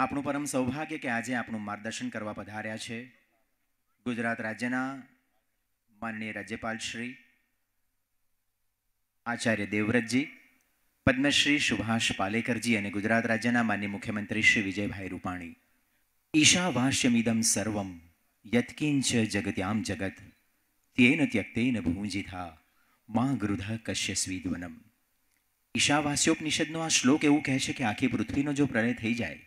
આપણું પરમ સૌભાગ્ય કે આજે આપણું માર્ગદર્શન કરવા પધાર્યા છે ગુજરાત રાજ્યના માનનીય રાજ્યપાલ શ્રી આચાર્ય દેવવ્રતજી પદ્મશ્રી સુભાષ પાલેકરજી અને ગુજરાત રાજ્યના માન્ય મુખ્યમંત્રી શ્રી વિજયભાઈ રૂપાણી ઈશાવાસ્યમિદમ સર્વમ યત્કિંચ જગત્યામ જગત તેન ત્યક્તેન ભૂંજિથા માં ગૃધા કશ્ય સ્વીદ્વનમ ઈશાવાસ્યોપનિષદનો આ શ્લોક એવું કહે છે કે આખી પૃથ્વીનો જો પ્રલય થઈ જાય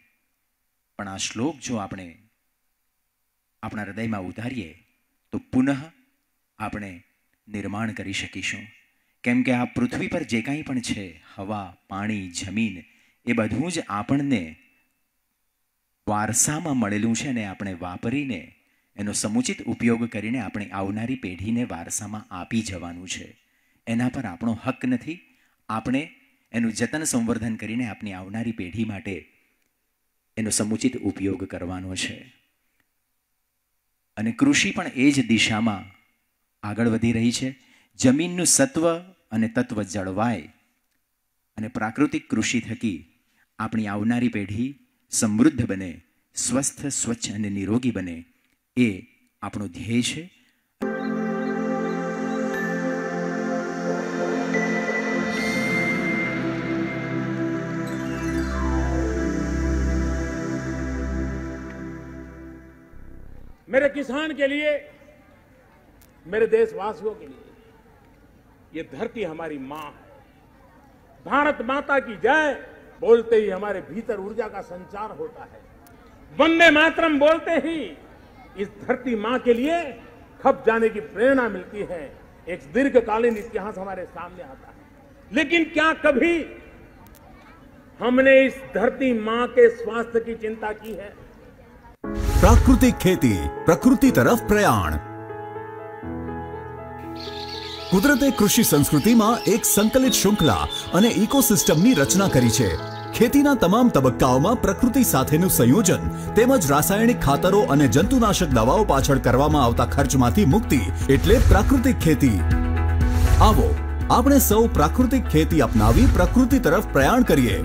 પણ આ શ્લોક જો આપણે આપણા હૃદયમાં ઉતારીએ તો પુનઃ આપણે નિર્માણ કરી શકીશું કેમ કે આ પૃથ્વી પર જે કાંઈ પણ છે હવા પાણી જમીન એ બધું જ આપણને વારસામાં મળેલું છે અને આપણે વાપરીને એનો સમુચિત ઉપયોગ કરીને આપણે આવનારી પેઢીને વારસામાં આપી જવાનું છે એના પર આપણો હક નથી આપણે એનું જતન સંવર્ધન કરીને આપણી આવનારી પેઢી માટે એનો સમુચિત ઉપયોગ કરવાનો છે અને કૃષિ પણ એ જ દિશામાં આગળ વધી રહી છે જમીનનું સત્વ અને તત્વ જળવાય અને પ્રાકૃતિક કૃષિ થકી આપણી આવનારી પેઢી સમૃદ્ધ બને સ્વસ્થ સ્વચ્છ અને નિરોગી બને એ આપણો ધ્યેય છે मेरे किसान के लिए मेरे देशवासियों के लिए ये धरती हमारी मां है भारत माता की जय बोलते ही हमारे भीतर ऊर्जा का संचार होता है वंदे मातरम बोलते ही इस धरती मां के लिए खप जाने की प्रेरणा मिलती है एक दीर्घकालीन इतिहास हमारे सामने आता है लेकिन क्या कभी हमने इस धरती मां के स्वास्थ्य की चिंता की है પ્રાકૃતિક ખેતી પ્રકૃતિ તરફ પ્રયાણ કુદરતે કૃષિ સંસ્કૃતિમાં એક સંકલિત શૃંખલા અને ઇકોસિસ્ટમની રચના કરી છે ખેતીના તમામ તબક્કાઓમાં પ્રકૃતિ સાથેનું સંયોજન તેમજ રાસાયણિક ખાતરો અને જંતુનાશક દવાઓ પાછળ કરવામાં આવતા ખર્ચમાંથી મુક્તિ એટલે પ્રાકૃતિક ખેતી આવો આપણે સૌ પ્રાકૃતિક ખેતી અપનાવી પ્રકૃતિ તરફ પ્રયાણ કરીએ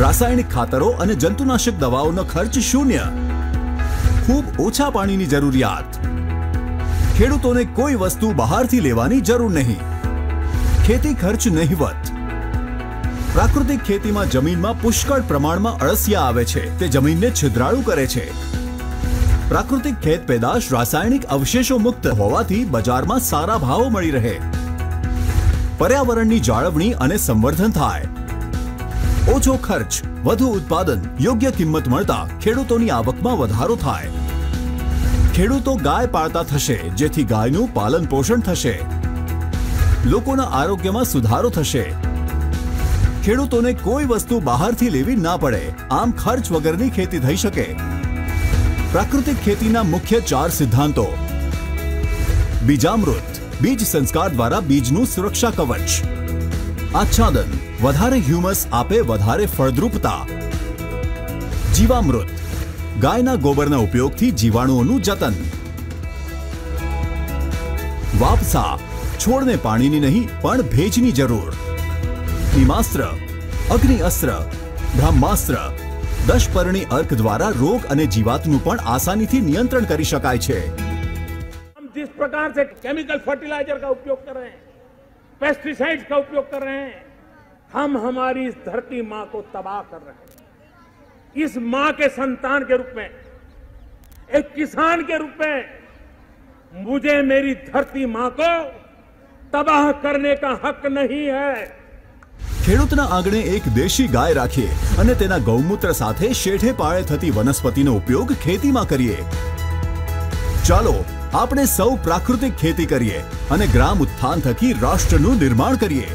રાસાયણિક ખાતરો અને જંતુનાશક દવાઓનો ખર્ચ શૂન્ય ખૂબ ઓછા પાણીની જરૂરિયાત ખેડૂતોને કોઈ વસ્તુ બહારથી લેવાની જરૂર નહીં ખેતી ખર્ચ નહીવત પ્રાકૃતિક ખેતીમાં જમીનમાં પુષ્કળ પ્રમાણમાં અળસિયા આવે છે તે જમીનને છિદ્રાળુ કરે છે પ્રાકૃતિક ખેત પેદાશ રાસાયણિક અવશેષો મુક્ત હોવાથી બજારમાં સારા ભાવો મળી રહે પર્યાવરણની જાળવણી અને સંવર્ધન થાય ઓજો ખર્ચ વધુ ઉત્પાદન યોગ્ય કિંમત મળતા ખેડૂતોની આવકમાં વધારો થાય ખેડૂતો ગાય પાળતા થશે જેથી ગાયનું પાલન પોષણ થશે લોકોના આરોગ્યમાં સુધારો થશે ખેડૂતોને કોઈ વસ્તુ બહારથી લેવી ના પડે આમ ખર્ચ વગરની ખેતી થઈ શકે પ્રાકૃતિક ખેતીના મુખ્ય ચાર સિદ્ધાંતો બીજઅમૃત બીજ સંસ્કાર દ્વારા બીજનું સુરક્ષા કવચ આછાદન વધારે હ્યુમસ આપે વધારે ફળદ્રુપતા જીવામૃત ગાયના ગોબરના ઉપયોગથી જીવાણુઓનું જતન વાપસા છોડને પાણીની નહીં પણ ભેજની જરૂર નિમાસ્ત્ર અગ્નિઅસ્ત્ર બ્રહ્માસ્ત્ર દશપર્ણી અર્ક દ્વારા રોગ અને જીવાતનું પણ આસાનીથી નિયંત્રણ કરી શકાય છે जिस પ્રકાર से केमिकल फर्टिलाइजर का उपयोग कर रहे हैं पेस्टिसाइड्स का उपयोग कर रहे हैं हम हमारी इस धरती मां को तबाह कर रहे हैं इस मां के संतान के रूप में एक किसान के रूप में मुझे मेरी धरती मां को तबाह करने का हक नहीं है खेडूत आंगण एक देशी गाय राखी गौमूत्र साथ शेठे पाड़े थी वनस्पति नो उपयोग खेती में करिए चलो अपने सौ प्राकृतिक खेती करिए ग्राम उत्थान थकी राष्ट्र निर्माण करिए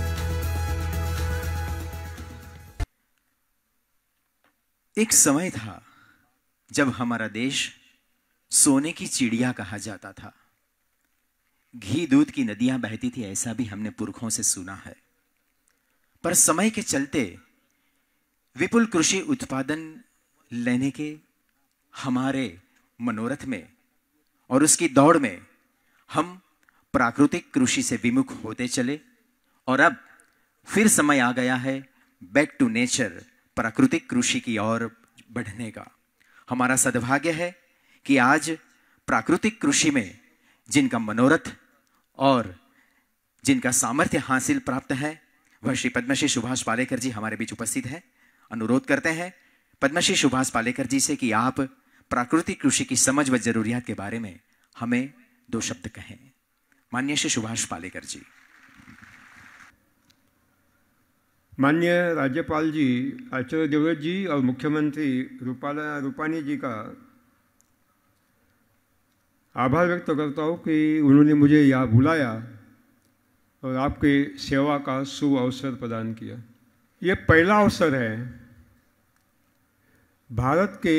एक समय था जब हमारा देश सोने की चिड़िया कहा जाता था घी दूध की नदियां बहती थी ऐसा भी हमने पुरखों से सुना है पर समय के चलते विपुल कृषि उत्पादन लेने के हमारे मनोरथ में और उसकी दौड़ में हम प्राकृतिक कृषि से विमुख होते चले और अब फिर समय आ गया है बैक टू नेचर प्राकृतिक कृषि की ओर बढ़ने का हमारा सद्भाग्य है कि आज प्राकृतिक कृषि में जिनका मनोरथ और जिनका सामर्थ्य हासिल प्राप्त है वह श्री पद्मश्री सुभाष पालेकर जी हमारे बीच उपस्थित हैं अनुरोध करते हैं पद्मश्री सुभाष पालेकर जी से कि आप प्राकृतिक कृषि की समझ व जरूरियात के बारे में हमें दो शब्द कहें मान्य श्री सुभाष पालेकर जी माननीय राज्यपाल जी आचार्य देवव्रत जी और मुख्यमंत्री रूपाला रूपानी जी का आभार व्यक्त करता हूँ कि उन्होंने मुझे यहाँ बुलाया और आपके सेवा का शुभ अवसर प्रदान किया ये पहला अवसर है भारत के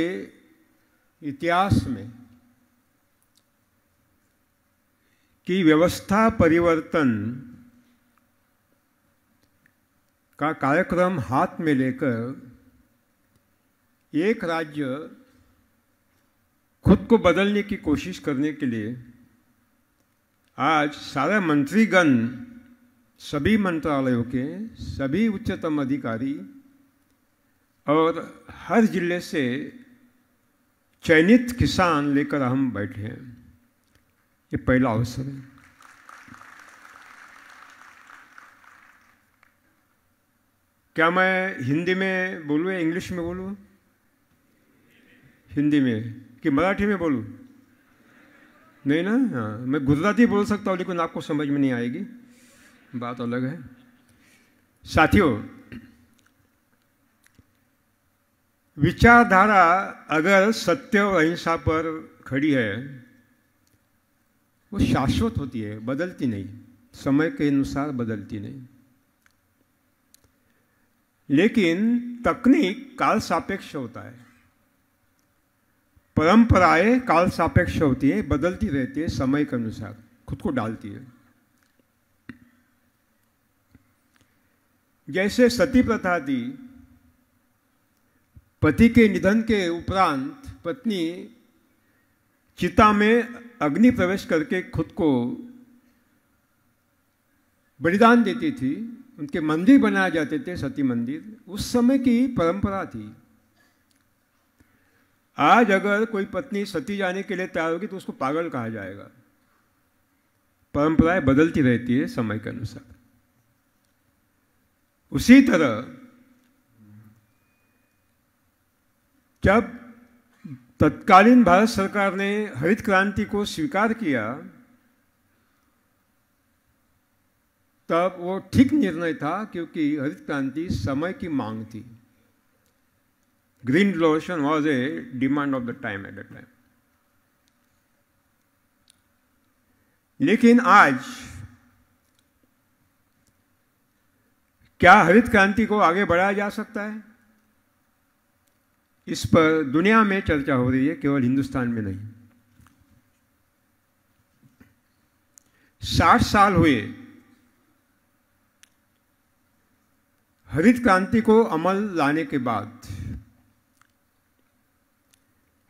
इतिहास में कि व्यवस्था परिवर्तन का कार्यक्रम हाथ में लेकर एक राज्य खुद को बदलने की कोशिश करने के लिए आज सारे मंत्रीगण सभी मंत्रालयों के सभी उच्चतम अधिकारी और हर जिले से चयनित किसान लेकर हम बैठे हैं ये पहला अवसर है क्या मैं हिंदी में बोलूँ इंग्लिश में बोलूँ हिंदी में कि मराठी में बोलूँ नहीं ना हाँ मैं गुजराती बोल सकता हूँ लेकिन आपको समझ में नहीं आएगी बात अलग है साथियों विचारधारा अगर सत्य और अहिंसा पर खड़ी है वो शाश्वत होती है बदलती नहीं समय के अनुसार बदलती नहीं लेकिन तकनीक काल सापेक्ष होता है परंपराएं काल सापेक्ष होती है बदलती रहती है समय के अनुसार खुद को डालती है जैसे सती प्रथा थी पति के निधन के उपरांत पत्नी चिता में अग्नि प्रवेश करके खुद को बलिदान देती थी उनके मंदिर बनाए जाते थे सती मंदिर उस समय की परंपरा थी आज अगर कोई पत्नी सती जाने के लिए तैयार होगी तो उसको पागल कहा जाएगा परंपराएं बदलती रहती है समय के अनुसार उसी तरह जब तत्कालीन भारत सरकार ने हरित क्रांति को स्वीकार किया तब वो ठीक निर्णय था क्योंकि हरित क्रांति समय की मांग थी green revolution was a demand of the time at the time लेकिन आज क्या हरित क्रांति को आगे बढ़ाया जा सकता है इस पर दुनिया में चर्चा हो रही है केवल हिंदुस्तान में नहीं साठ साल हुए हरित क्रांति को अमल लाने के बाद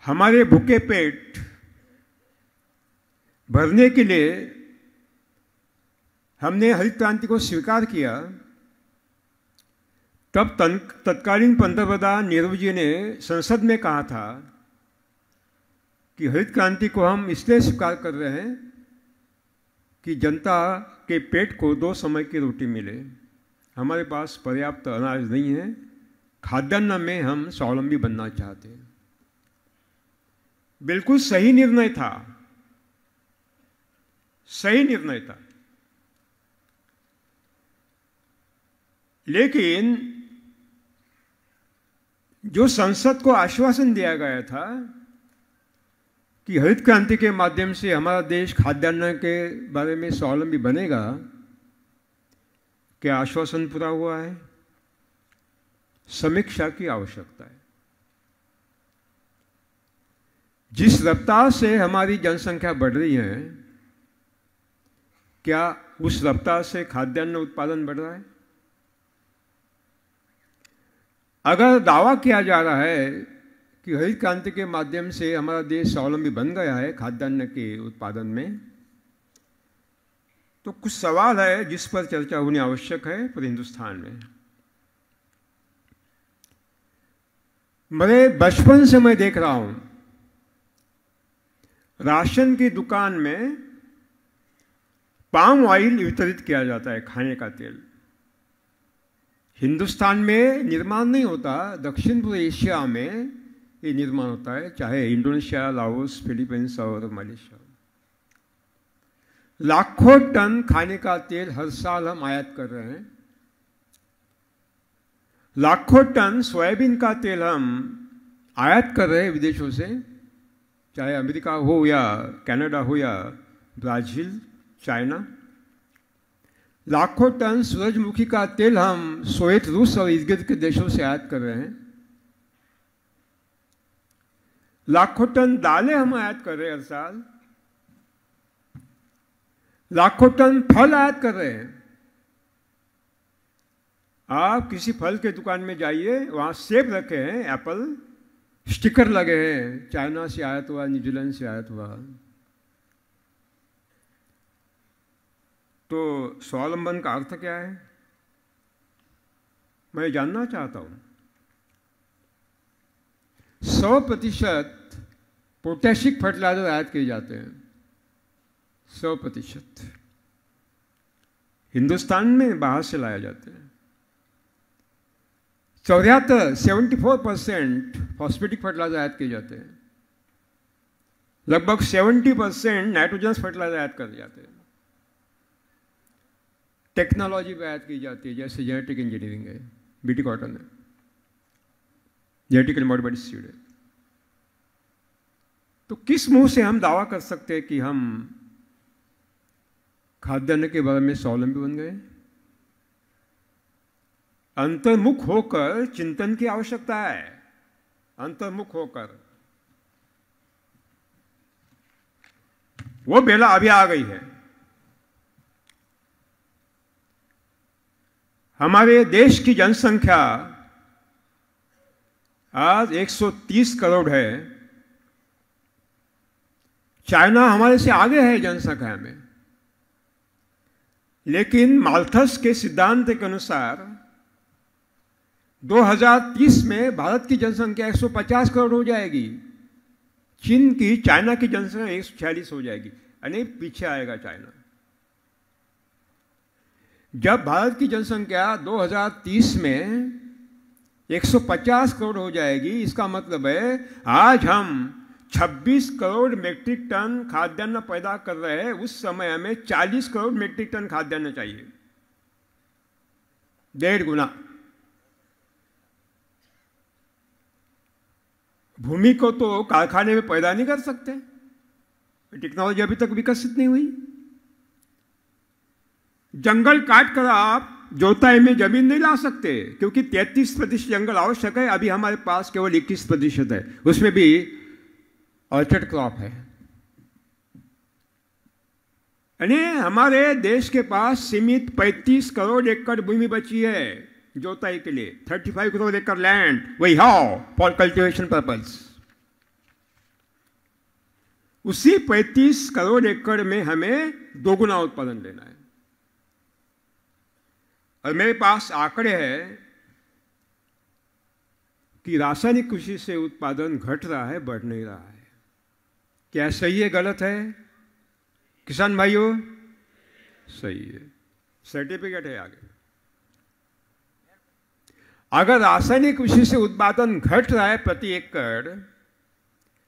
हमारे भूखे पेट भरने के लिए हमने हरित क्रांति को स्वीकार किया तब तत्कालीन पंतप्रधान नेहरू जी ने संसद में कहा था कि हरित क्रांति को हम इसलिए स्वीकार कर रहे हैं कि जनता के पेट को दो समय की रोटी मिले हमारे पास पर्याप्त अनाज नहीं है खाद्यान्न में हम स्वावलंबी बनना चाहते हैं बिल्कुल सही निर्णय था सही निर्णय था लेकिन जो संसद को आश्वासन दिया गया था कि हरित क्रांति के माध्यम से हमारा देश खाद्यान्न के बारे में स्वावलंबी बनेगा क्या आश्वासन पूरा हुआ है समीक्षा की आवश्यकता है जिस रफ्तार से हमारी जनसंख्या बढ़ रही है क्या उस रफ्तार से खाद्यान्न उत्पादन बढ़ रहा है अगर दावा किया जा रहा है कि हरित क्रांति के माध्यम से हमारा देश स्वावलंबी बन गया है खाद्यान्न के उत्पादन में तो कुछ सवाल है जिस पर चर्चा होनी आवश्यक है पर हिंदुस्तान में मेरे बचपन से मैं देख रहा हूं राशन की दुकान में पाम ऑयल वितरित किया जाता है खाने का तेल हिंदुस्तान में निर्माण नहीं होता दक्षिण पूर्व एशिया में ये निर्माण होता है चाहे इंडोनेशिया लाओस फिलीपींस और मलेशिया लाखों टन खाने का तेल हर साल हम आयात कर रहे हैं लाखों टन सोयाबीन का तेल हम आयात कर रहे हैं विदेशों से चाहे अमेरिका हो या कनाडा हो या ब्राज़ील चाइना लाखों टन सूरजमुखी का तेल हम सोवियत रूस और इर्गिर्द के देशों से आयात कर रहे हैं लाखों टन दालें हम आयात कर रहे हैं हर साल लाखों टन फल आयात कर रहे हैं आप किसी फल के दुकान में जाइए वहां सेब रखे हैं एप्पल स्टिकर लगे हैं चाइना से आयात हुआ न्यूजीलैंड से आयात हुआ तो स्वावलंबन का अर्थ क्या है मैं जानना चाहता हूं सौ प्रतिशत पोटेशिक फर्टिलाइजर आयात किए जाते हैं सौ प्रतिशत हिंदुस्तान में बाहर से लाया जाता है चौदहत्तर seventy four percent phosphatic fertiliser आयात किए जाते हैं लगभग सेवेंटी परसेंट नाइट्रोजन फर्टिलाइजर आयात कर जाते हैं टेक्नोलॉजी भी आयात की जाती है जैसे जेनेटिक इंजीनियरिंग है बीटी कॉटन है जेनेटिकली मॉडिफाइड सीड है तो किस मुंह से हम दावा कर सकते हैं कि हम खाद्यान्न के बारे में स्वावलंबी बन गए अंतर्मुख होकर चिंतन की आवश्यकता है अंतर्मुख होकर वो बेला अभी आ गई है हमारे देश की जनसंख्या आज 130 करोड़ है चाइना हमारे से आगे है जनसंख्या में लेकिन माल्थस के सिद्धांत के अनुसार 2030 में भारत की जनसंख्या 150 करोड़ हो जाएगी चीन की चाइना की जनसंख्या एक हो जाएगी यानी पीछे आएगा चाइना जब भारत की जनसंख्या 2030 में 150 करोड़ हो जाएगी इसका मतलब है आज हम 26 करोड़ मेट्रिक टन खाद्यान्न पैदा कर रहे हैं उस समय हमें 40 करोड़ मेट्रिक टन खाद्यान्न चाहिए डेढ़ गुना भूमि को तो कारखाने में पैदा नहीं कर सकते टेक्नोलॉजी अभी तक विकसित नहीं हुई जंगल काट कर आप जोताई में जमीन नहीं ला सकते क्योंकि 33 प्रतिशत जंगल आवश्यक है अभी हमारे पास केवल 21 प्रतिशत है उसमें भी ऑर्चिड क्रॉप है यानी हमारे देश के पास सीमित 35 करोड़ एकड़ भूमि बची है जोताई के लिए 35 करोड़ एकड़ लैंड वही हाउ फॉर कल्टिवेशन पर्पज उसी 35 करोड़ एकड़ में हमें दोगुना उत्पादन लेना है और मेरे पास आंकड़े हैं कि रासायनिक कृषि से उत्पादन घट रहा है बढ़ नहीं रहा है क्या सही है गलत है किसान भाइयों सही है सर्टिफिकेट है आगे अगर रासायनिक कृषि से उत्पादन घट रहा है प्रति एकड़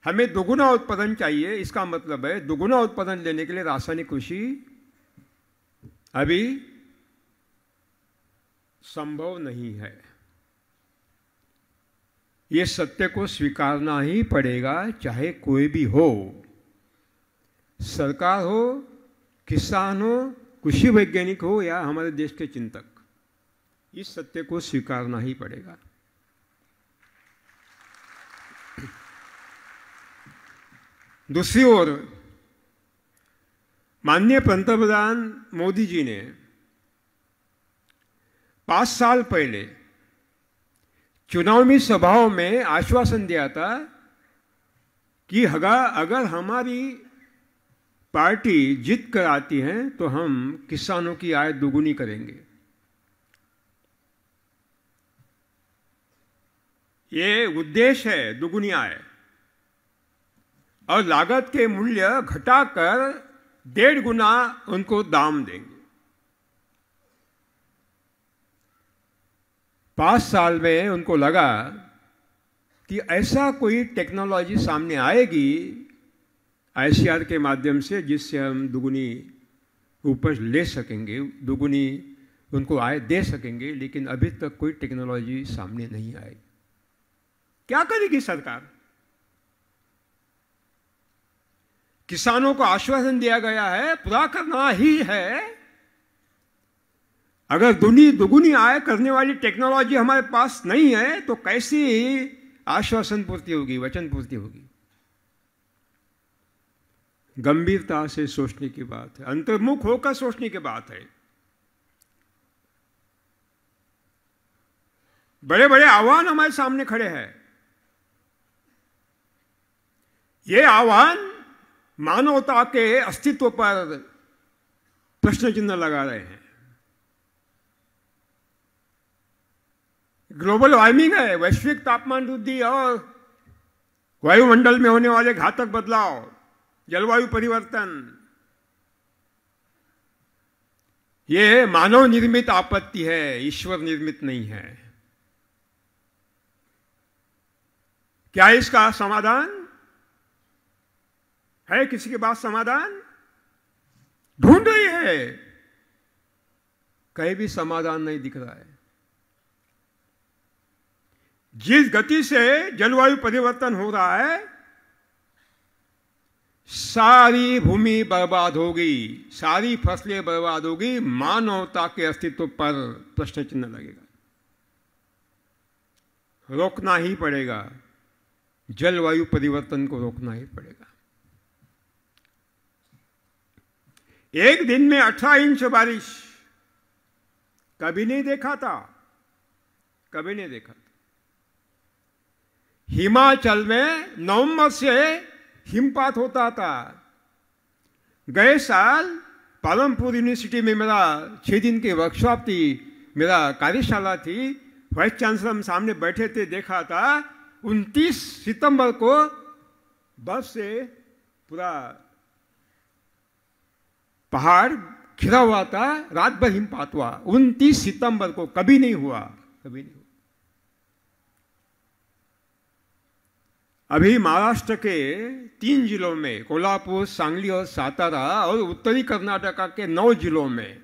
हमें दुगुना उत्पादन चाहिए इसका मतलब है दुगुना उत्पादन लेने के लिए रासायनिक कृषि अभी संभव नहीं है ये सत्य को स्वीकारना ही पड़ेगा चाहे कोई भी हो सरकार हो किसान हो कृषि वैज्ञानिक हो या हमारे देश के चिंतक इस सत्य को स्वीकारना ही पड़ेगा दूसरी ओर माननीय पंतप्रधान मोदी जी ने पांच साल पहले चुनावी सभाओं में आश्वासन दिया था कि अगर हमारी पार्टी जीत कर आती है तो हम किसानों की आय दोगुनी करेंगे ये उद्देश्य है दुगुनी आय और लागत के मूल्य घटाकर डेढ़ गुना उनको दाम देंगे पाँच साल में उनको लगा कि ऐसा कोई टेक्नोलॉजी सामने आएगी आई के माध्यम से जिससे हम दुगुनी उपज ले सकेंगे दुगुनी उनको आय दे सकेंगे लेकिन अभी तक कोई टेक्नोलॉजी सामने नहीं आई क्या करेगी सरकार किसानों को आश्वासन दिया गया है पूरा करना ही है अगर दुनी दुगुनी आय करने वाली टेक्नोलॉजी हमारे पास नहीं है तो कैसी आश्वासन पूर्ति होगी वचन पूर्ति होगी गंभीरता से सोचने की बात है अंतर्मुख होकर सोचने की बात है बड़े बड़े आह्वान हमारे सामने खड़े हैं ये आह्वान मानवता के अस्तित्व पर प्रश्न चिन्ह लगा रहे हैं ग्लोबल वार्मिंग है वैश्विक तापमान वृद्धि और वायुमंडल में होने वाले घातक बदलाव जलवायु परिवर्तन ये मानव निर्मित आपत्ति है ईश्वर निर्मित नहीं है क्या इसका समाधान है किसी के पास समाधान ढूंढ रही है कहीं भी समाधान नहीं दिख रहा है जिस गति से जलवायु परिवर्तन हो रहा है सारी भूमि बर्बाद होगी सारी फसलें बर्बाद होगी मानवता के अस्तित्व पर प्रश्न चिन्ह लगेगा रोकना ही पड़ेगा जलवायु परिवर्तन को रोकना ही पड़ेगा एक दिन में अठारह इंच बारिश कभी नहीं देखा था कभी नहीं देखा हिमाचल में नवंबर से हिमपात होता था गए साल पालमपुर यूनिवर्सिटी में मेरा छः दिन की वर्कशॉप थी मेरा कार्यशाला थी वाइस चांसलर हम सामने बैठे थे देखा था 29 सितंबर को बस से पूरा पहाड़ खिरा हुआ था रात भर हिमपात हुआ 29 सितंबर को कभी नहीं हुआ कभी नहीं हुआ अभी महाराष्ट्र के तीन जिलों में कोल्हापुर सांगली और सातारा और उत्तरी कर्नाटका के नौ जिलों में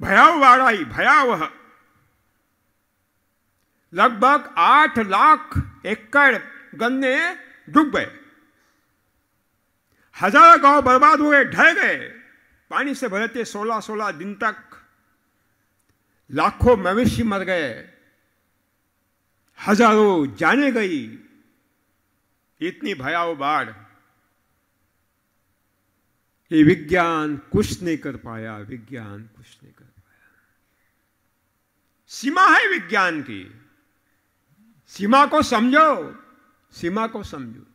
भयावह लड़ाई भयावह लगभग आठ लाख एकड़ गन्ने डूब गए हजारों गांव बर्बाद हुए ढह गए पानी से भरे थे सोलह सोलह दिन तक लाखों मवेशी मर गए हजारों जाने गई इतनी भयाव बाढ़ ये विज्ञान कुछ नहीं कर पाया विज्ञान कुछ नहीं कर पाया सीमा है विज्ञान की सीमा को समझो सीमा को समझो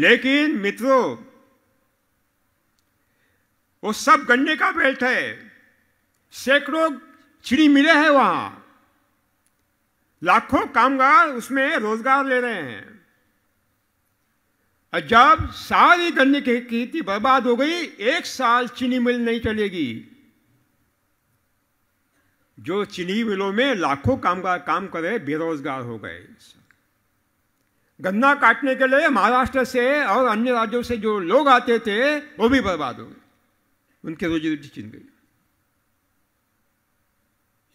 लेकिन मित्रों वो सब गन्ने का बेल्ट है सैकड़ों चिड़ी मिले हैं वहां लाखों कामगार उसमें रोजगार ले रहे हैं और जब सारी गन्ने की खेती बर्बाद हो गई एक साल चीनी मिल नहीं चलेगी जो चीनी मिलों में लाखों कामगार काम करे बेरोजगार हो गए गन्ना काटने के लिए महाराष्ट्र से और अन्य राज्यों से जो लोग आते थे वो भी बर्बाद हो गए उनकी रोजी रोटी छिन गई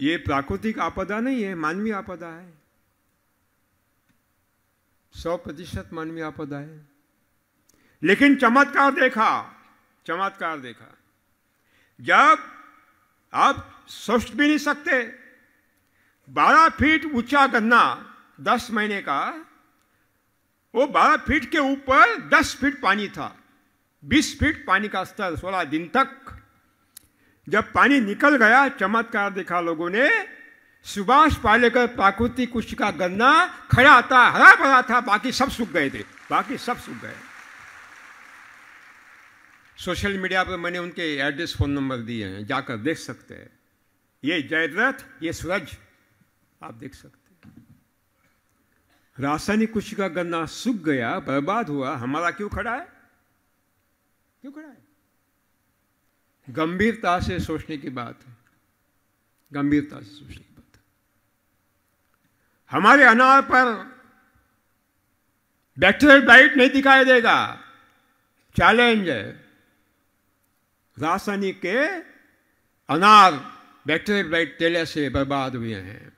ये प्राकृतिक आपदा नहीं है मानवीय आपदा है सौ प्रतिशत मानवीय आपदा है लेकिन चमत्कार देखा चमत्कार देखा जब आप सोच भी नहीं सकते बारह फीट ऊंचा गन्ना दस महीने का वो बारह फीट के ऊपर दस फीट पानी था बीस फीट पानी का स्तर सोलह दिन तक जब पानी निकल गया चमत्कार देखा लोगों ने सुभाष पालेकर प्राकृतिक कुछ का गन्ना खड़ा था हरा भरा था बाकी सब सूख गए थे बाकी सब सूख गए सोशल मीडिया पर मैंने उनके एड्रेस फ़ोन नंबर दिए हैं जाकर देख सकते हैं ये जयद्रथ ये सूरज आप देख सकते रासायनिक कुछ का गन्ना सूख गया बर्बाद हुआ हमारा क्यों खड़ा है क्यों खड़ा है गंभीरता से सोचने की बात है गंभीरता से सोचने की बात है हमारे अनार पर बैक्टीरियल डाइट नहीं दिखाई देगा चैलेंज है रासायनिक के अनार बैक्टीरियल डाइट तेले से बर्बाद हुए हैं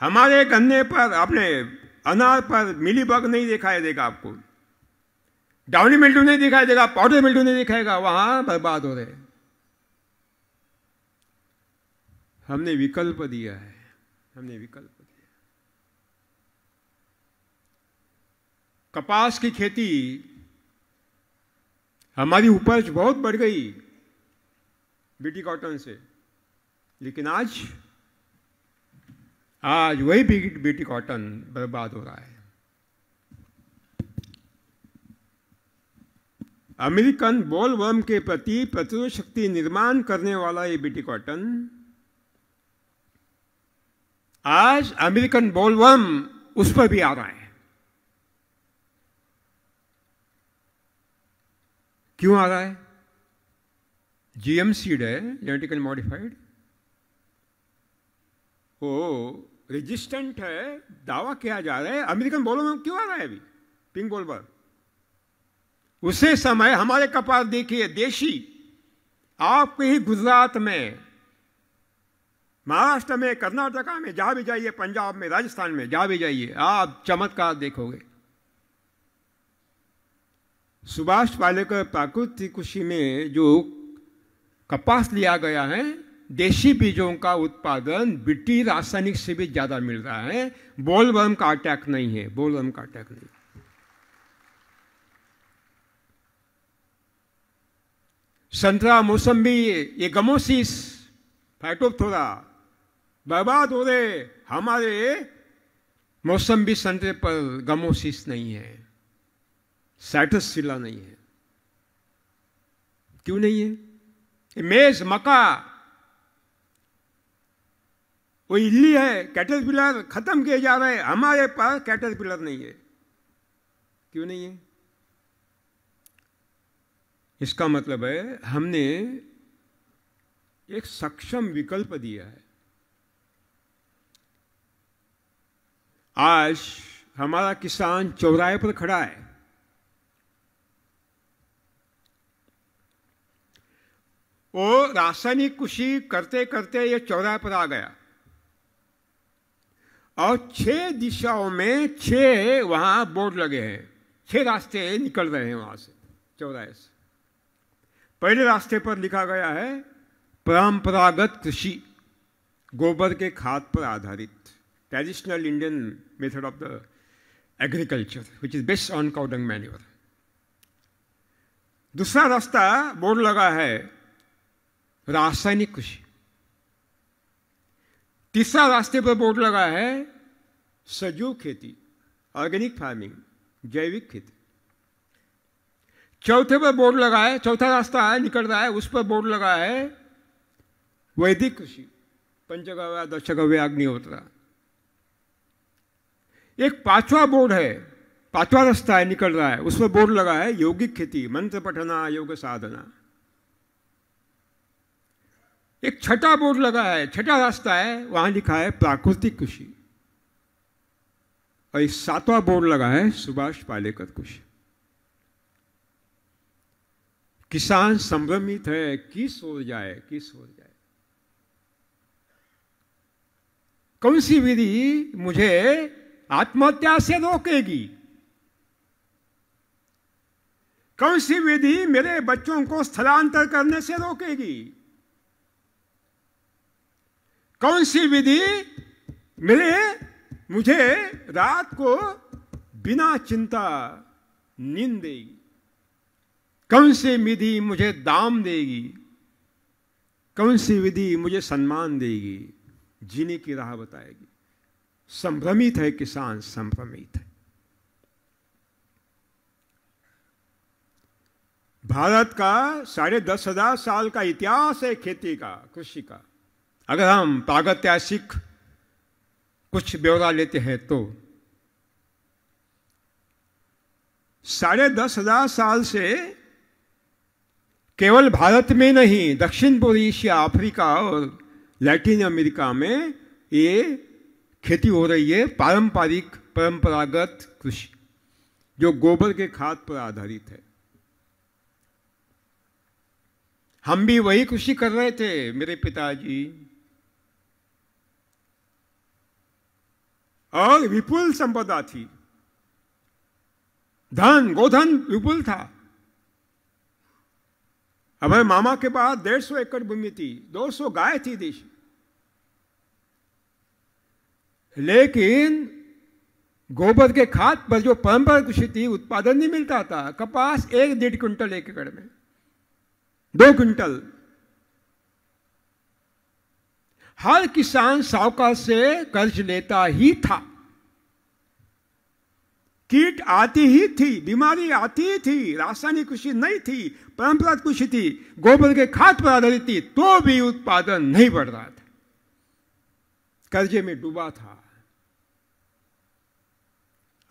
हमारे गन्ने पर अपने अनार पर मिली बग नहीं दिखाई देगा आपको डाउनी मिल्टू नहीं दिखाई देगा पाउडर मिल्टू नहीं दिखाएगा वहां बर्बाद हो रहे हमने विकल्प दिया है हमने विकल्प दिया कपास की खेती हमारी उपज बहुत बढ़ गई बीटी कॉटन से लेकिन आज आज वही बीटी कॉटन बर्बाद हो रहा है अमेरिकन बॉलवर्म के प्रति प्रतिरोध शक्ति निर्माण करने वाला ये बीटी कॉटन आज अमेरिकन बॉलवर्म उस पर भी आ रहा है क्यों आ रहा है जीएम सीड है जेनेटिकली मॉडिफाइड वो रेजिस्टेंट है दावा किया जा रहा है अमेरिकन बॉलवर्म क्यों आ रहा है अभी पिंक बॉलवर्म उसी समय हमारे कपास देखिए देशी आपके ही गुजरात में महाराष्ट्र में कर्नाटका में जहां भी जाइए पंजाब में राजस्थान में जहां भी जाइए आप चमत्कार देखोगे सुभाष पालेकर प्राकृतिक कृषि में जो कपास लिया गया है देशी बीजों का उत्पादन ब्रिटिश रासायनिक से भी ज़्यादा मिल रहा है बोलबर्म का अटैक नहीं है बोलबम का अटैक नहीं संतरा मौसम्बी ये गमोसिस फाइटोपथोरा बर्बाद हो रहे हमारे मौसम्बी संतरे पर गमोसिस नहीं है साइटसिला नहीं है क्यों नहीं है मेज मका वो इली है कैटरपिलर खत्म किए जा रहे हैं हमारे पास कैटरपिलर नहीं है क्यों नहीं है इसका मतलब है हमने एक सक्षम विकल्प दिया है आज हमारा किसान चौराहे पर खड़ा है वो रासायनिक कृषि करते करते ये चौराहे पर आ गया और छह दिशाओं में छह वहां बोर्ड लगे हैं छह रास्ते निकल रहे हैं वहां से चौराहे से पहले रास्ते पर लिखा गया है परंपरागत कृषि गोबर के खाद पर आधारित traditional Indian method of the agriculture which is best on cow dung manure दूसरा रास्ता बोर्ड लगा है रासायनिक कृषि तीसरा रास्ते पर बोर्ड लगा है सजीव खेती ऑर्गेनिक फार्मिंग जैविक खेती चौथे पर बोर्ड लगा है चौथा रास्ता है निकल रहा है उस पर बोर्ड लगा है वैदिक कृषि पंचगव्या अग्नि होता एक पांचवा बोर्ड है पांचवा रास्ता है निकल रहा है उस पर बोर्ड लगा है योगिक खेती मंत्र पठना योग साधना एक छठा बोर्ड लगा है छठा रास्ता है वहां लिखा है प्राकृतिक कृषि और सातवां बोर्ड लगा है सुभाष पालेकर कृषि किसान संभ्रमित है किस हो जाए किस हो जाए कौन सी विधि मुझे आत्महत्या से रोकेगी कौन सी विधि मेरे बच्चों को स्थलांतर करने से रोकेगी कौन सी विधि मेरे मुझे रात को बिना चिंता नींद देगी कौन सी विधि मुझे दाम देगी कौन सी विधि मुझे सम्मान देगी जीने की राह बताएगी संभ्रमित है किसान संभ्रमित है भारत का साढ़े दस हजार साल का इतिहास है खेती का कृषि का अगर हम प्रागत्यासिक कुछ ब्यौरा लेते हैं तो साढ़े दस हजार साल से केवल भारत में नहीं दक्षिण पूर्व एशिया अफ्रीका और लैटिन अमेरिका में ये खेती हो रही है पारंपरिक परंपरागत कृषि जो गोबर के खाद पर आधारित है हम भी वही कृषि कर रहे थे मेरे पिताजी और विपुल संपदा थी धन गोधन विपुल था हमारे मामा के पास डेढ़ सौ एकड़ भूमि थी दो सौ गाय थी देश लेकिन गोबर के खाद पर जो परंपरा कृषि थी उत्पादन नहीं मिलता था कपास एक डेढ़ क्विंटल एक एकड़ में दो क्विंटल हर किसान साहूकार से कर्ज लेता ही था कीट आती ही थी बीमारी आती ही थी रासायनिक कृषि नहीं थी परंपरा कुछ थी गोबर के खाद पर आधारित थी तो भी उत्पादन नहीं बढ़ रहा था कर्जे में डूबा था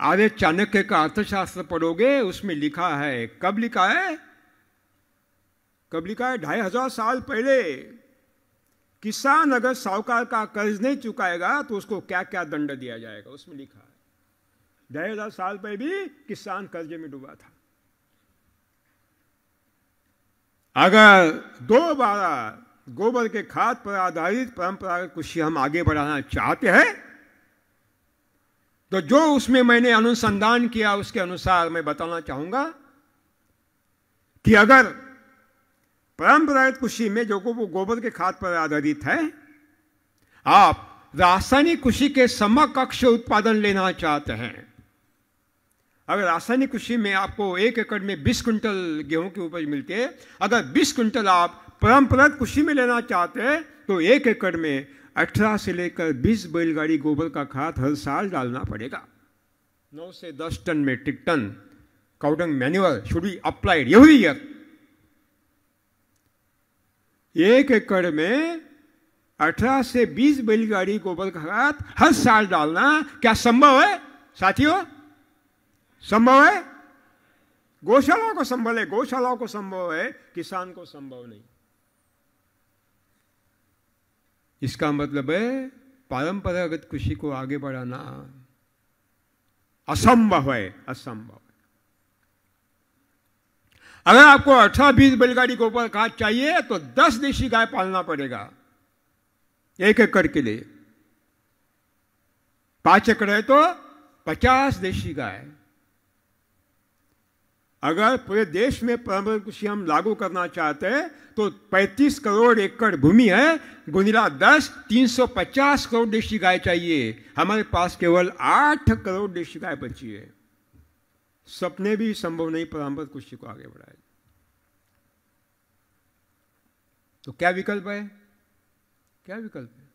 आर्य चाणक्य का अर्थशास्त्र पढ़ोगे उसमें लिखा है कब लिखा है कब लिखा है ढाई हजार साल पहले किसान अगर साहूकार का कर्ज नहीं चुकाएगा तो उसको क्या क्या दंड दिया जाएगा उसमें लिखा है ढाई हजार साल पहले भी किसान कर्जे में डूबा था अगर दो बार गोबर के खाद पर आधारित परंपरागत कृषि हम आगे बढ़ाना चाहते हैं तो जो उसमें मैंने अनुसंधान किया उसके अनुसार मैं बताना चाहूंगा कि अगर परंपरागत कृषि में जो वो गोबर के खाद पर आधारित है आप रासायनिक कृषि के समकक्ष उत्पादन लेना चाहते हैं अगर रासायनिक कृषि में आपको एक एकड़ में बीस क्विंटल गेहूं की उपज मिलती है अगर बीस क्विंटल आप परंपरागत कृषि में लेना चाहते हैं तो एक एकड़ में अठारह से लेकर बीस बैलगाड़ी गोबर का खाद हर साल डालना पड़ेगा नौ से दस ton metric ton cow dung manure should be applied every एक एकड़ में अठारह से बीस बैलगाड़ी गोबर का खाद हर साल डालना क्या संभव है साथियों संभव है गौशालाओं को संभव है गौशालाओं को संभव है किसान को संभव नहीं इसका मतलब है परंपरागत कृषि को आगे बढ़ाना असंभव है असंभव अगर आपको अठारह बीस बैलगाड़ी के ऊपर खाद चाहिए तो दस देशी गाय पालना पड़ेगा एक एकड़ के लिए पांच एकड़ है तो पचास देशी गाय अगर पूरे देश में परंपरागत कृषि हम लागू करना चाहते हैं तो 35 करोड़ एकड़ भूमि है गुनिला 10 350 करोड़ देशी गाय चाहिए हमारे पास केवल 8 करोड़ देशी गाय बची है सपने भी संभव नहीं परम्पर कृषि को आगे बढ़ाए तो क्या विकल्प है क्या विकल्प है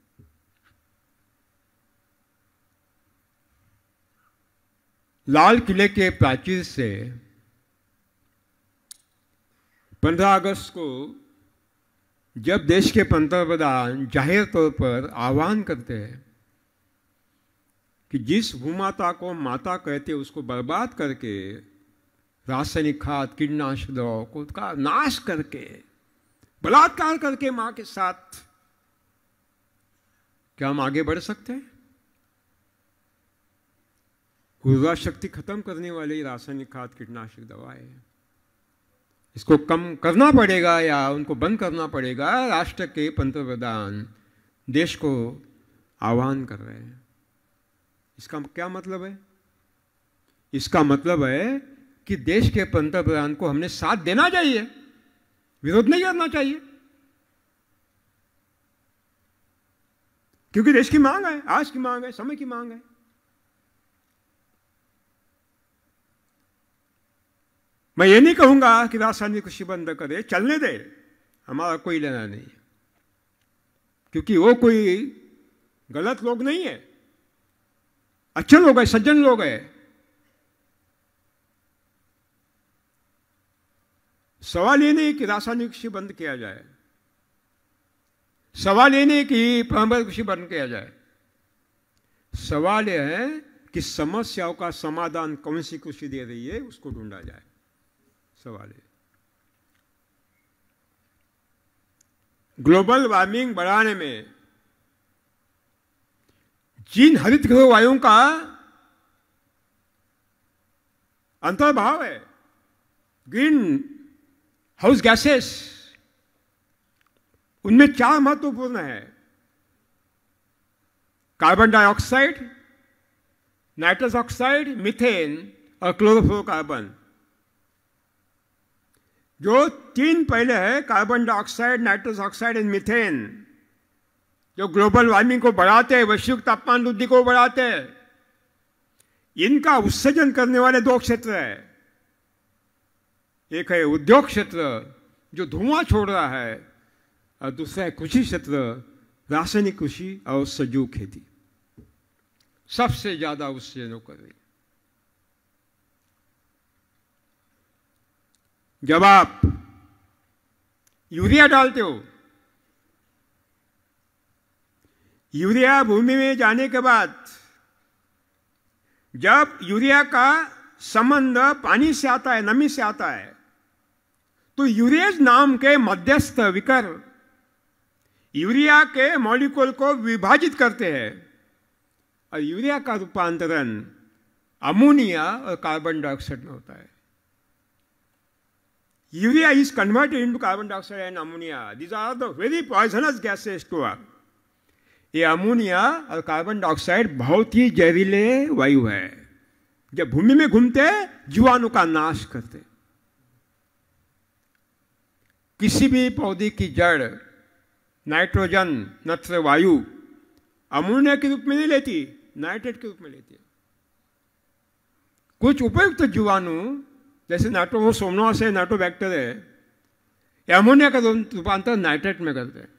लाल किले के प्राचीर से पंद्रह अगस्त को जब देश के पंतप्रधान प्रधान जाहिर तौर पर आह्वान करते हैं कि जिस भूमाता को माता कहते उसको बर्बाद करके रासायनिक खाद कीटनाशक दवाओं को का नाश करके बलात्कार करके मां के साथ क्या हम आगे बढ़ सकते हैं उर्वा शक्ति खत्म करने वाली रासायनिक खाद कीटनाशक दवाएं इसको कम करना पड़ेगा या उनको बंद करना पड़ेगा राष्ट्र के पंत प्रधान देश को आह्वान कर रहे हैं इसका क्या मतलब है इसका मतलब है कि देश के पंत प्रधान को हमने साथ देना चाहिए विरोध नहीं करना चाहिए क्योंकि देश की मांग है आज की मांग है समय की मांग है मैं ये नहीं कहूंगा कि रासायनिक कृषि बंद करे चलने दे हमारा कोई लेना नहीं क्योंकि वो कोई गलत लोग नहीं है अच्छे लोग है सज्जन लोग है सवाल ये नहीं कि रासायनिक कृषि बंद किया जाए सवाल ये नहीं कि परंपरागत कृषि बंद किया जाए सवाल यह है कि समस्याओं का समाधान कौन सी कृषि दे रही है उसको ढूंढा जाए सवाल है ग्लोबल वार्मिंग बढ़ाने में जिन हरित गृह वायुओं का अंतर्भाव है ग्रीन हाउस गैसेस उनमें चार महत्वपूर्ण है carbon dioxide nitrous oxide methane और क्लोरोफ्लोकार्बन जो तीन पहले है carbon dioxide nitrous oxide and methane जो ग्लोबल वार्मिंग को बढ़ाते हैं वैश्विक तापमान वृद्धि को बढ़ाते हैं इनका उत्सर्जन करने वाले दो क्षेत्र है एक है उद्योग क्षेत्र जो धुआं छोड़ रहा है और दूसरा है कृषि क्षेत्र रासायनिक कृषि और सजीव खेती सबसे ज़्यादा उत्सर्जन कर रही जब आप यूरिया डालते हो यूरिया भूमि में जाने के बाद जब यूरिया का संबंध पानी से आता है नमी से आता है तो यूरेज नाम के मध्यस्थ विकर यूरिया के मॉलिक्यूल को विभाजित करते हैं और यूरिया का रूपांतरण अमोनिया और कार्बन डाइऑक्साइड में होता है urea is converted into carbon dioxide and ammonia. These are the very poisonous gases to us. ये अमोनिया और कार्बन डाइऑक्साइड बहुत ही जहरीले वायु है जब भूमि में घूमते जीवाणु का नाश करते किसी भी पौधे की जड़ नाइट्रोजन नत्र वायु अमोनिया के रूप में नहीं लेती नाइट्रेट के रूप में लेती कुछ उपयुक्त जीवाणु जैसे वो सोमनॉस है नाटो बैक्टर है एमोनिया का रूपांतर नाइट्रेट में करते हैं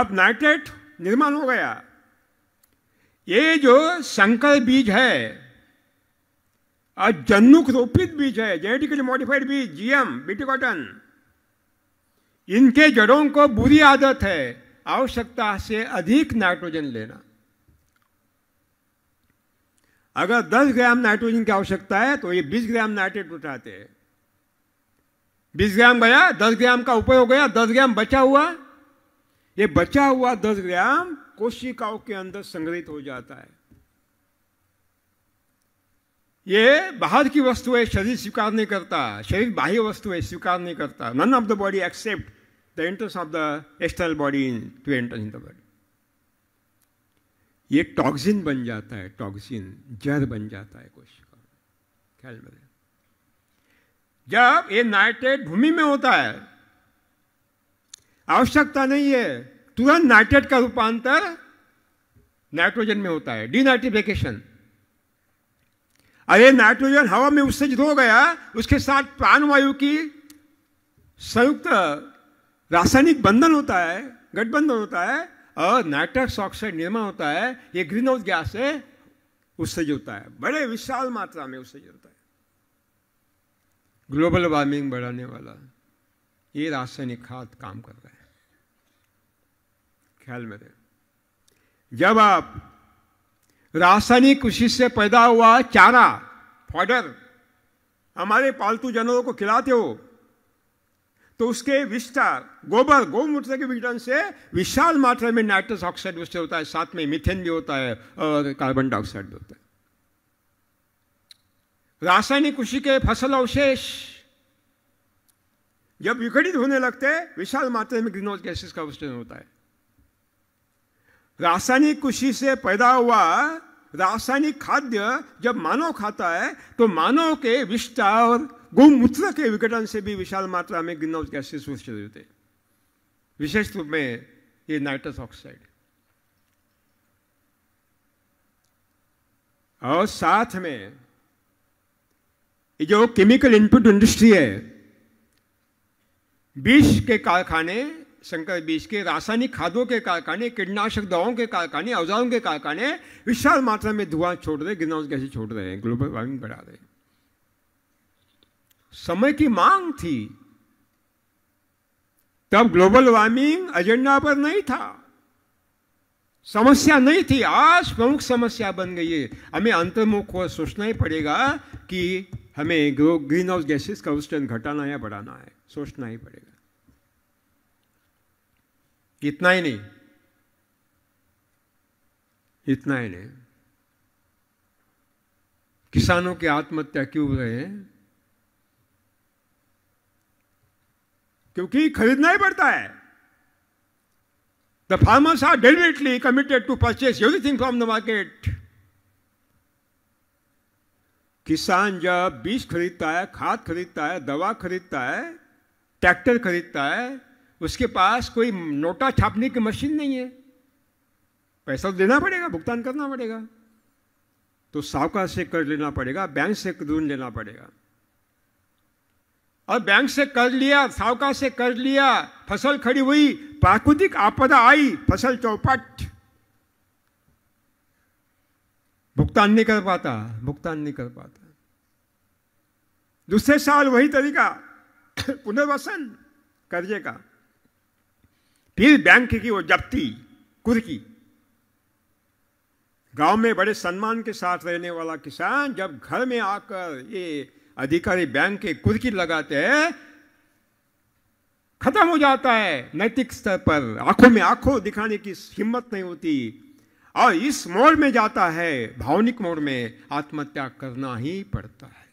अब नाइट्रेट निर्माण हो गया ये जो संकर बीज है और जन्नुक रोपित बीज है जेनेटिकली मॉडिफाइड बीज जीएम बीटी कॉटन इनके जड़ों को बुरी आदत है आवश्यकता से अधिक नाइट्रोजन लेना अगर 10 ग्राम नाइट्रोजन की आवश्यकता है तो ये 20 ग्राम नाइट्रेट उठाते हैं 20 ग्राम गया 10 ग्राम का उपयोग गया 10 ग्राम बचा हुआ ये बचा हुआ 10 ग्राम कोशिकाओं के अंदर संग्रहित हो जाता है ये बाहर की वस्तु है शरीर स्वीकार नहीं करता शरीर बाह्य वस्तु है स्वीकार नहीं करता none of the body accept the entrance of the external body in to enter in the body ये टॉक्सिन बन जाता है टॉक्सिन जहर बन जाता है कोशिका ख्याल में जब ये नाइट्रेट भूमि में होता है आवश्यकता नहीं है तुरंत नाइट्रेट का रूपांतर नाइट्रोजन में होता है डीनाइट्रिफिकेशन अरे नाइट्रोजन हवा में उत्सर्जित हो गया उसके साथ प्राणवायु की संयुक्त रासायनिक बंधन होता है गठबंधन होता है और नाइट्रस ऑक्साइड निर्माण होता है ये ग्रीन हाउस गैस है उससे जुड़ता है बड़े विशाल मात्रा में उससे जुड़ता है ग्लोबल वार्मिंग बढ़ाने वाला ये रासायनिक खाद काम कर रहा है ख्याल में रहे जब आप रासायनिक कृषि से पैदा हुआ चारा फॉडर हमारे पालतू जानवरों को खिलाते हो तो उसके विस्तार गोबर गोमूत्र के विघटन से विशाल मात्रा में नाइट्रस ऑक्साइड उससे होता है साथ में मिथेन भी होता है और कार्बन डाइऑक्साइड भी होता है रासायनिक कृषि के फसल अवशेष जब विघटित होने लगते हैं विशाल मात्रा में हाउस गैसेस का अवशोषण होता है रासायनिक कृषि से पैदा हुआ रासायनिक खाद्य जब मानव खाता है तो मानव के विष्टा और गोमूत्र के विघटन से भी विशाल मात्रा में हाउस गैसेस शोषित होते विशेष रूप में ये नाइट्रस ऑक्साइड और साथ में ये जो केमिकल इनपुट इंडस्ट्री है बीज के कारखाने शंकर बीज के रासायनिक खादों के कारखाने कीटनाशक दवाओं के कारखाने औजारों के कारखाने विशाल मात्रा में धुआं छोड़ रहे ग्रीन हाउस गैसें छोड़ रहे हैं ग्लोबल वार्मिंग बढ़ा रहे हैं समय की मांग थी तब ग्लोबल वार्मिंग एजेंडा पर नहीं था समस्या नहीं थी आज प्रमुख समस्या बन गई है हमें अंतर्मुख को सोचना ही पड़ेगा कि हमें ग्रीन हाउस गैसेस का उत्सर्जन घटाना या बढ़ाना है सोचना ही पड़ेगा इतना ही नहीं इतना ही नहीं किसानों की आत्महत्या क्यों रहे हैं क्योंकि खरीदना ही पड़ता है the farmers are deliberately committed to purchase everything from the market किसान जब बीज खरीदता है खाद खरीदता है दवा खरीदता है ट्रैक्टर खरीदता है उसके पास कोई नोटा छापने की मशीन नहीं है पैसा तो देना पड़ेगा भुगतान करना पड़ेगा तो साहूकार से कर लेना पड़ेगा बैंक से ऋण लेना पड़ेगा और बैंक से कर्ज लिया सावका से कर्ज लिया फसल खड़ी हुई प्राकृतिक आपदा आई फसल चौपट भुगतान नहीं कर पाता भुगतान नहीं कर पाता दूसरे साल वही तरीका पुनर्वसन कर्जे का फिर बैंक की वो जब्ती की गांव में बड़े सम्मान के साथ रहने वाला किसान जब घर में आकर ये अधिकारी बैंक के कुर्की लगाते हैं खत्म हो जाता है नैतिक स्तर पर आंखों में आंखों दिखाने की हिम्मत नहीं होती और इस मोड़ में जाता है भावनिक मोड़ में आत्महत्या करना ही पड़ता है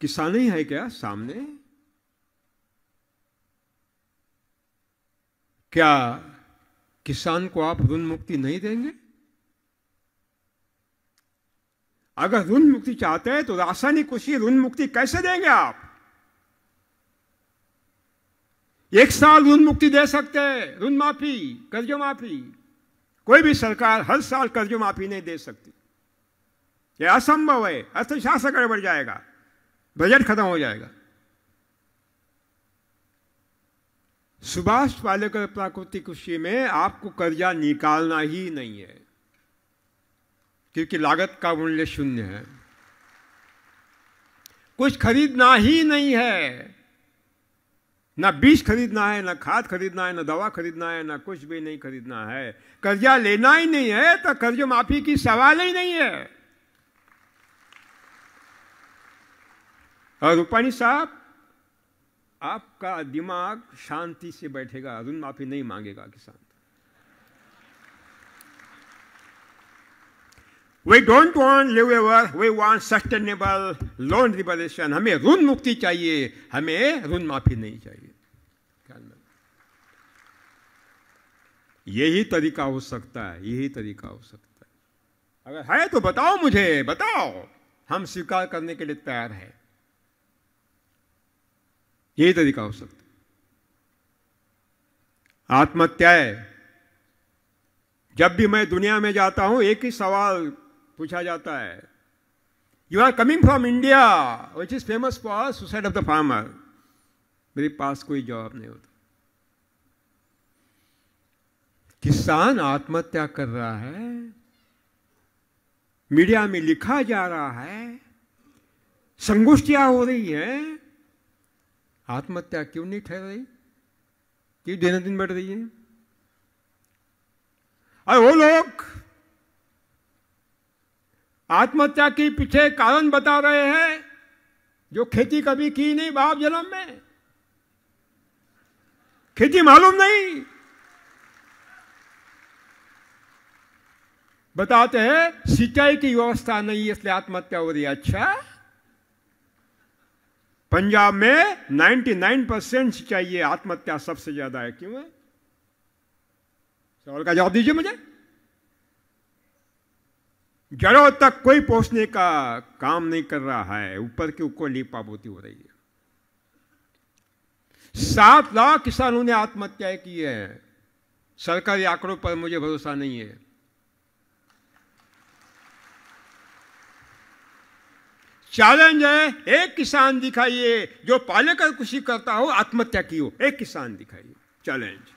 किसान ही है क्या सामने क्या किसान को आप ऋण मुक्ति नहीं देंगे अगर ऋण मुक्ति चाहते हैं तो रासायनिक कृषि ऋण मुक्ति कैसे देंगे आप एक साल ऋण मुक्ति दे सकते हैं ऋण माफी कर्ज माफी कोई भी सरकार हर साल कर्ज माफी नहीं दे सकती यह असंभव है अर्थशास्त्र गड़बड़ जाएगा बजट खत्म हो जाएगा सुभाष पालेकर प्राकृतिक कृषि में आपको कर्जा निकालना ही नहीं है क्योंकि लागत का मूल्य शून्य है कुछ खरीदना ही नहीं है ना बीज खरीदना है ना खाद खरीदना है ना दवा खरीदना है ना कुछ भी नहीं खरीदना है कर्जा लेना ही नहीं है तो कर्ज माफी की सवाल ही नहीं है और रूपाणी साहब आपका दिमाग शांति से बैठेगा ऋण माफी नहीं मांगेगा किसान We don't want live ever we want sustainable loan liberation हमें ऋण मुक्ति चाहिए हमें ऋण माफी नहीं चाहिए यही तरीका हो सकता है यही तरीका हो सकता है अगर है तो बताओ मुझे बताओ हम स्वीकार करने के लिए तैयार है यही तरीका हो सकता आत्महत्या जब भी मैं दुनिया में जाता हूं एक ही सवाल पूछा जाता है you are coming from India which is famous for suicide of the farmer मेरे पास कोई जवाब नहीं होता किसान आत्महत्या कर रहा है मीडिया में लिखा जा रहा है संगोष्ठियां हो रही है आत्महत्या क्यों नहीं ठहर रही क्यों दिन दिन बढ़ रही है और वो लोग आत्महत्या के पीछे कारण बता रहे हैं जो खेती कभी की नहीं बाप जन्म में खेती मालूम नहीं बताते हैं सिंचाई की व्यवस्था नहीं इसलिए आत्महत्या हो रही है अच्छा पंजाब में 99 परसेंट सिंचाई है आत्महत्या सबसे ज्यादा है क्यों है सवाल का जवाब दीजिए मुझे जड़ों तक कोई पहुंचने का काम नहीं कर रहा है ऊपर के ऊपर लीपापोती हो रही है सात लाख किसानों ने आत्महत्याएं की है सरकारी आंकड़ों पर मुझे भरोसा नहीं है चैलेंज है एक किसान दिखाइए जो पालेकर कृषि करता हो आत्महत्या की हो एक किसान दिखाइए चैलेंज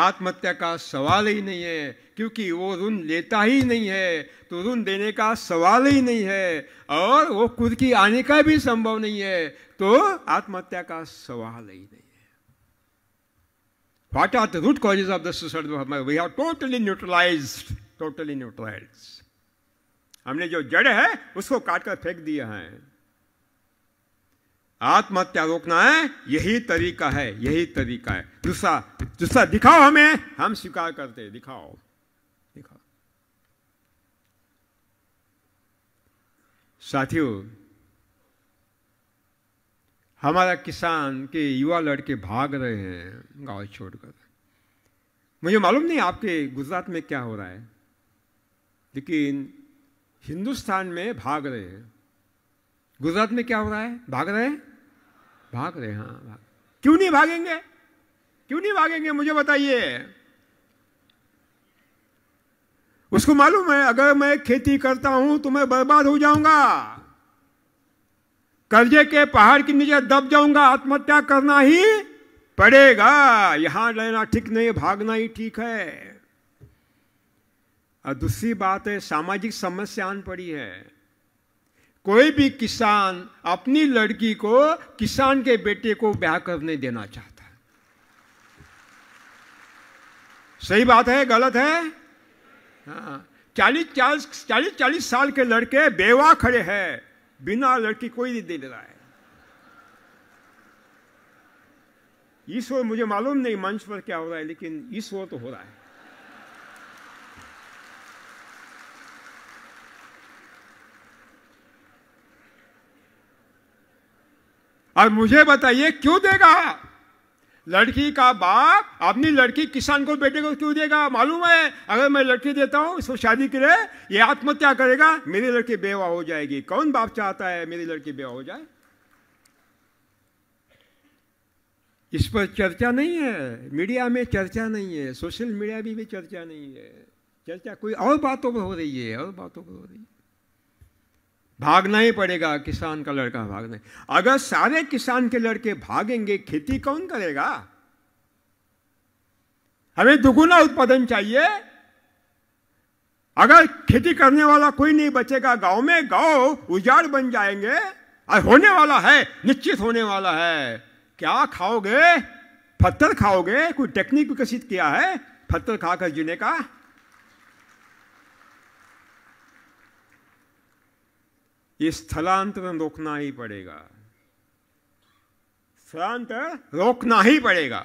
आत्महत्या का सवाल ही नहीं है क्योंकि वो ऋण लेता ही नहीं है तो ऋण देने का सवाल ही नहीं है और वो खुद की आने का भी संभव नहीं है तो आत्महत्या का सवाल ही नहीं है what are the root causes of the we are totally neutralise totally neutralise हमने जो जड़ है उसको काटकर फेंक दिया है आत्महत्या रोकना है यही तरीका है यही तरीका है दूसरा दूसरा दिखाओ हमें हम स्वीकार करते दिखाओ दिखाओ साथियों हमारा किसान के युवा लड़के भाग रहे हैं गांव छोड़कर मुझे मालूम नहीं आपके गुजरात में क्या हो रहा है लेकिन हिंदुस्तान में भाग रहे हैं गुजरात में क्या हो रहा है भाग रहे हैं भाग रहे हाँ भाग क्यों नहीं भागेंगे क्यों नहीं भागेंगे मुझे बताइए उसको मालूम है अगर मैं खेती करता हूं तो मैं बर्बाद हो जाऊंगा कर्जे के पहाड़ के नीचे दब जाऊंगा आत्महत्या करना ही पड़ेगा यहां रहना ठीक नहीं भागना ही ठीक है और दूसरी बात है सामाजिक समस्या आन पड़ी है कोई भी किसान अपनी लड़की को किसान के बेटे को ब्याह करने देना चाहता है सही बात है गलत है हाँ। चालीस चालीस चालीस चालीस साल के लड़के बेवा खड़े हैं बिना लड़की कोई नहीं दे रहा है ईश्वर मुझे मालूम नहीं मंच पर क्या हो रहा है लेकिन ईश्वर तो हो रहा है और मुझे बताइए क्यों देगा लड़की का बाप अपनी लड़की किसान को बेटे को क्यों देगा मालूम है अगर मैं लड़की देता हूं इसको शादी करे ये आत्महत्या करेगा मेरी लड़की बेवा हो जाएगी कौन बाप चाहता है मेरी लड़की बेवा हो जाए इस पर चर्चा नहीं है मीडिया में चर्चा नहीं है सोशल मीडिया में भी, भी चर्चा नहीं है चर्चा कोई और बातों पर हो रही है और बातों पर हो रही है भागना ही पड़ेगा किसान का लड़का भागना अगर सारे किसान के लड़के भागेंगे खेती कौन करेगा हमें दुगुना उत्पादन चाहिए अगर खेती करने वाला कोई नहीं बचेगा गांव में गांव उजाड़ बन जाएंगे और होने वाला है निश्चित होने वाला है क्या खाओगे पत्थर खाओगे कोई टेक्निक विकसित किया है पत्थर खाकर जीने का ये स्थलांतरण रोकना ही पड़ेगा स्थलांतरण रोकना ही पड़ेगा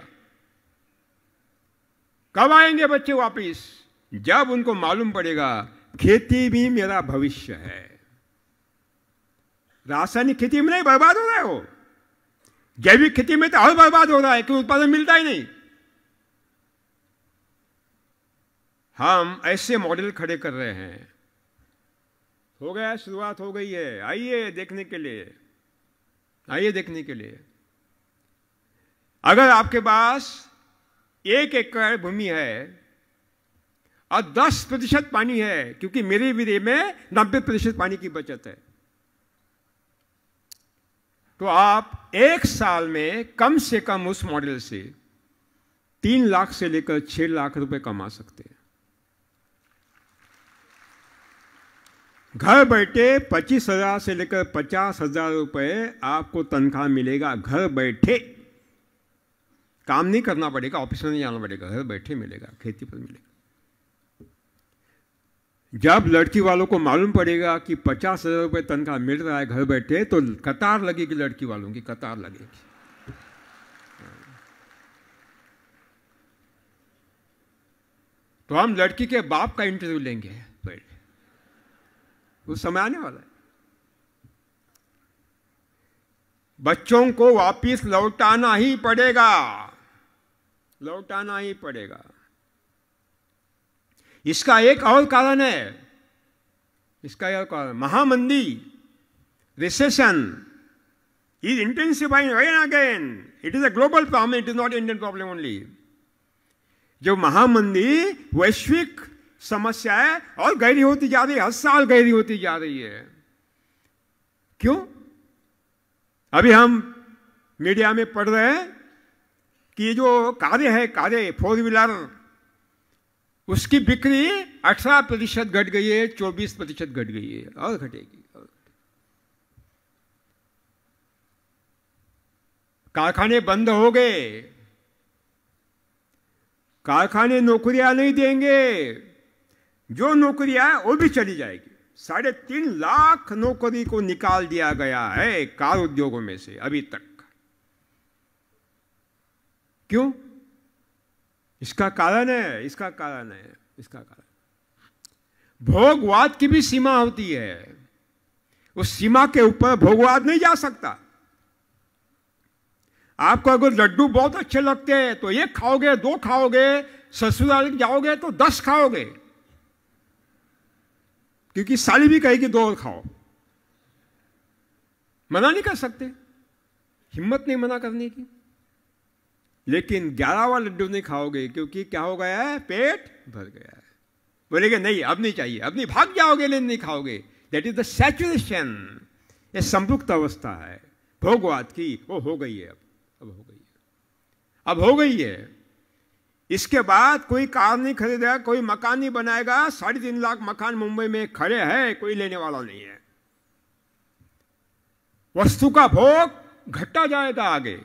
कब आएंगे बच्चे वापिस जब उनको मालूम पड़ेगा खेती भी मेरा भविष्य है रासायनिक खेती में नहीं बर्बाद हो रहा है वो जैविक खेती में तो और बर्बाद हो रहा है क्योंकि उत्पादन मिलता ही नहीं हम ऐसे मॉडल खड़े कर रहे हैं हो गया शुरुआत हो गई है आइए देखने के लिए आइए देखने के लिए अगर आपके पास एक एकड़ भूमि है और दस प्रतिशत पानी है क्योंकि मेरे विधे में नब्बे प्रतिशत पानी की बचत है तो आप एक साल में कम से कम उस मॉडल से तीन लाख से लेकर छह लाख रुपए कमा सकते हैं घर बैठे पच्चीस हजार से लेकर पचास हजार रुपये आपको तनख्वाह मिलेगा घर बैठे काम नहीं करना पड़ेगा ऑफिस में नहीं जाना पड़ेगा घर बैठे मिलेगा खेती पर मिलेगा जब लड़की वालों को मालूम पड़ेगा कि पचास हजार रुपये तनख्वाह मिल रहा है घर बैठे तो कतार लगेगी लड़की वालों की कतार लगेगी तो हम लड़की के बाप का इंटरव्यू लेंगे पहले उस समय आने वाला है बच्चों को वापिस लौटाना ही पड़ेगा लौटाना ही पड़ेगा इसका एक और कारण है इसका एक और कारण महामंदी recession is intensifying again again it is a global problem it is not Indian problem only जो महामंदी वैश्विक समस्याएं और गहरी होती जा रही है हर साल गहरी होती जा रही है क्यों अभी हम मीडिया में पढ़ रहे हैं कि ये जो कार्य है कार्य फोर व्हीलर उसकी बिक्री अठारह प्रतिशत घट गई है चौबीस प्रतिशत घट गई है और घटेगी कारखाने बंद हो गए कारखाने नौकरियां नहीं देंगे जो नौकरियां वो भी चली जाएगी साढ़े तीन लाख नौकरी को निकाल दिया गया है कार उद्योगों में से अभी तक क्यों इसका कारण है इसका कारण है इसका कारण भोगवाद की भी सीमा होती है उस सीमा के ऊपर भोगवाद नहीं जा सकता आपको अगर लड्डू बहुत अच्छे लगते हैं तो एक खाओगे दो खाओगे ससुराल जाओगे तो दस खाओगे क्योंकि साली भी कहेगी दो और खाओ मना नहीं कर सकते हिम्मत नहीं मना करने की लेकिन ग्यारहवा लड्डू नहीं खाओगे क्योंकि क्या हो गया है पेट भर गया है बोलेगे नहीं अब नहीं चाहिए अब नहीं भाग जाओगे लेकिन नहीं खाओगे दैट इज द सैचुरेशन ये संपुक्त अवस्था है भोगवाद की वो हो गई है अब अब हो गई है अब हो गई है इसके बाद कोई कार नहीं खरीदेगा कोई मकान नहीं बनाएगा साढ़े तीन लाख मकान मुंबई में खड़े है कोई लेने वाला नहीं है वस्तु का भोग घटा जाएगा आगे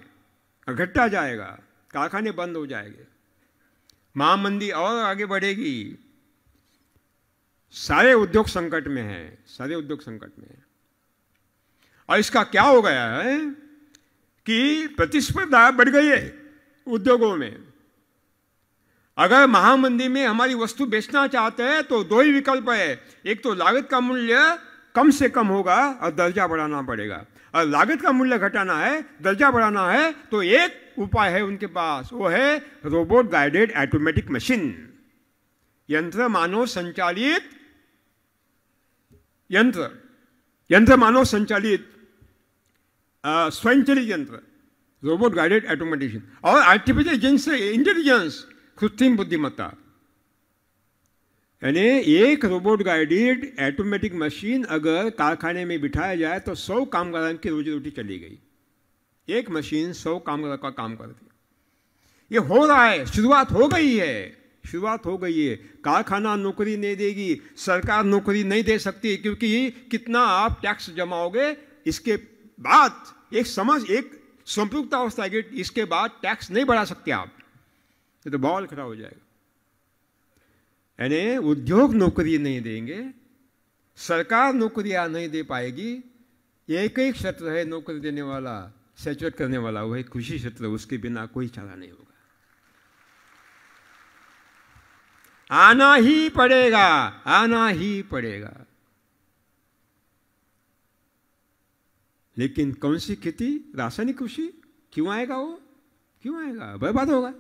घटा जाएगा कारखाने बंद हो जाएंगे मंदी और आगे बढ़ेगी सारे उद्योग संकट में है सारे उद्योग संकट में है और इसका क्या हो गया है कि प्रतिस्पर्धा बढ़ गई है उद्योगों में अगर महामंदी में हमारी वस्तु बेचना चाहते हैं तो दो ही विकल्प है एक तो लागत का मूल्य कम से कम होगा और दर्जा बढ़ाना पड़ेगा और लागत का मूल्य घटाना है दर्जा बढ़ाना है तो एक उपाय है उनके पास वो है रोबोट गाइडेड ऑटोमेटिक मशीन यंत्र मानव संचालित यंत्र यंत्र मानव संचालित स्वयंचलित यंत्र रोबोट गाइडेड ऑटोमेटिक और आर्टिफिशियल इंटेलिजेंस कृत्रिम बुद्धिमत्ता यानी एक रोबोट गाइडेड ऑटोमेटिक मशीन अगर कारखाने में बिठाया जाए तो सौ कामगार की रोजी रोटी चली गई एक मशीन सौ कामगारों का काम करती ये हो रहा है शुरुआत हो गई है शुरुआत हो गई है कारखाना नौकरी नहीं देगी सरकार नौकरी नहीं दे सकती क्योंकि कितना आप टैक्स जमाओगे इसके बाद एक समझ एक संपुक्त अवस्था इसके बाद टैक्स नहीं बढ़ा सकते आप ये तो बॉल खराब हो जाएगा यानी उद्योग नौकरी नहीं देंगे सरकार नौकरियां नहीं दे पाएगी एक ही क्षेत्र है नौकरी देने वाला सेचुरेट करने वाला वही कृषि क्षेत्र उसके बिना कोई चारा नहीं होगा आना ही पड़ेगा आना ही पड़ेगा लेकिन कौन सी खेती रासायनिक कृषि क्यों आएगा वो क्यों आएगा बर्बाद होगा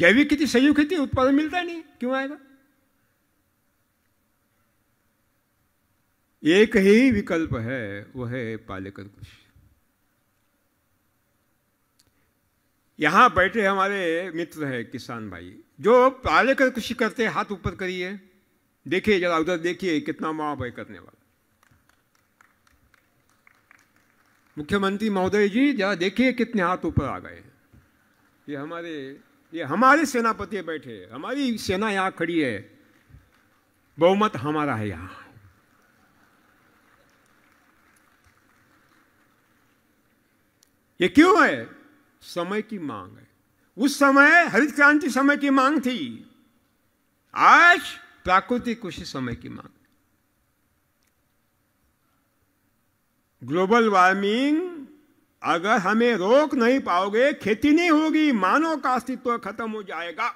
जैविक खेती सजीव खेती उत्पादन मिलता नहीं क्यों आएगा एक ही विकल्प है वह है पालेकर कृषि यहां बैठे हमारे मित्र है किसान भाई जो पालेकर कृषि करते हाथ ऊपर करिए देखिए जरा उधर देखिए कितना माँ भाई करने वाला मुख्यमंत्री महोदय जी जरा देखिए कितने हाथ ऊपर आ गए ये हमारे ये हमारे सेनापति बैठे हमारी सेना यहाँ खड़ी है बहुमत हमारा है यहाँ ये क्यों है समय की मांग है उस समय हरित क्रांति समय की मांग थी आज प्राकृतिक कृषि समय की मांग ग्लोबल वार्मिंग अगर हमें रोक नहीं पाओगे खेती नहीं होगी मानव का अस्तित्व खत्म हो जाएगा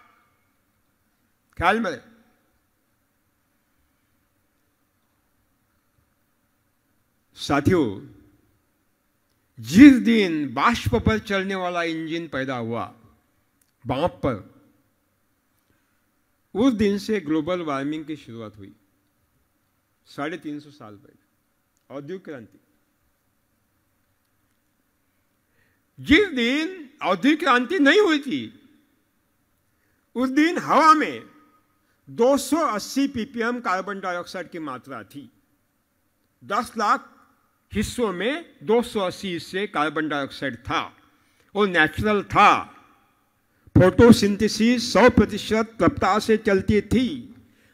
ख्याल में साथियों जिस दिन बाष्प पर चलने वाला इंजन पैदा हुआ बाप पर उस दिन से ग्लोबल वार्मिंग की शुरुआत हुई साढ़े तीन सौ साल पहले औद्योगिक क्रांति जिस दिन औद्योगिक क्रांति नहीं हुई थी उस दिन हवा में 280 पीपीएम कार्बन डाइऑक्साइड की मात्रा थी 10 लाख हिस्सों में 280 से कार्बन डाइऑक्साइड था वो नेचुरल था फोटोसिंथेसिस 100 प्रतिशत रफ्तार से चलती थी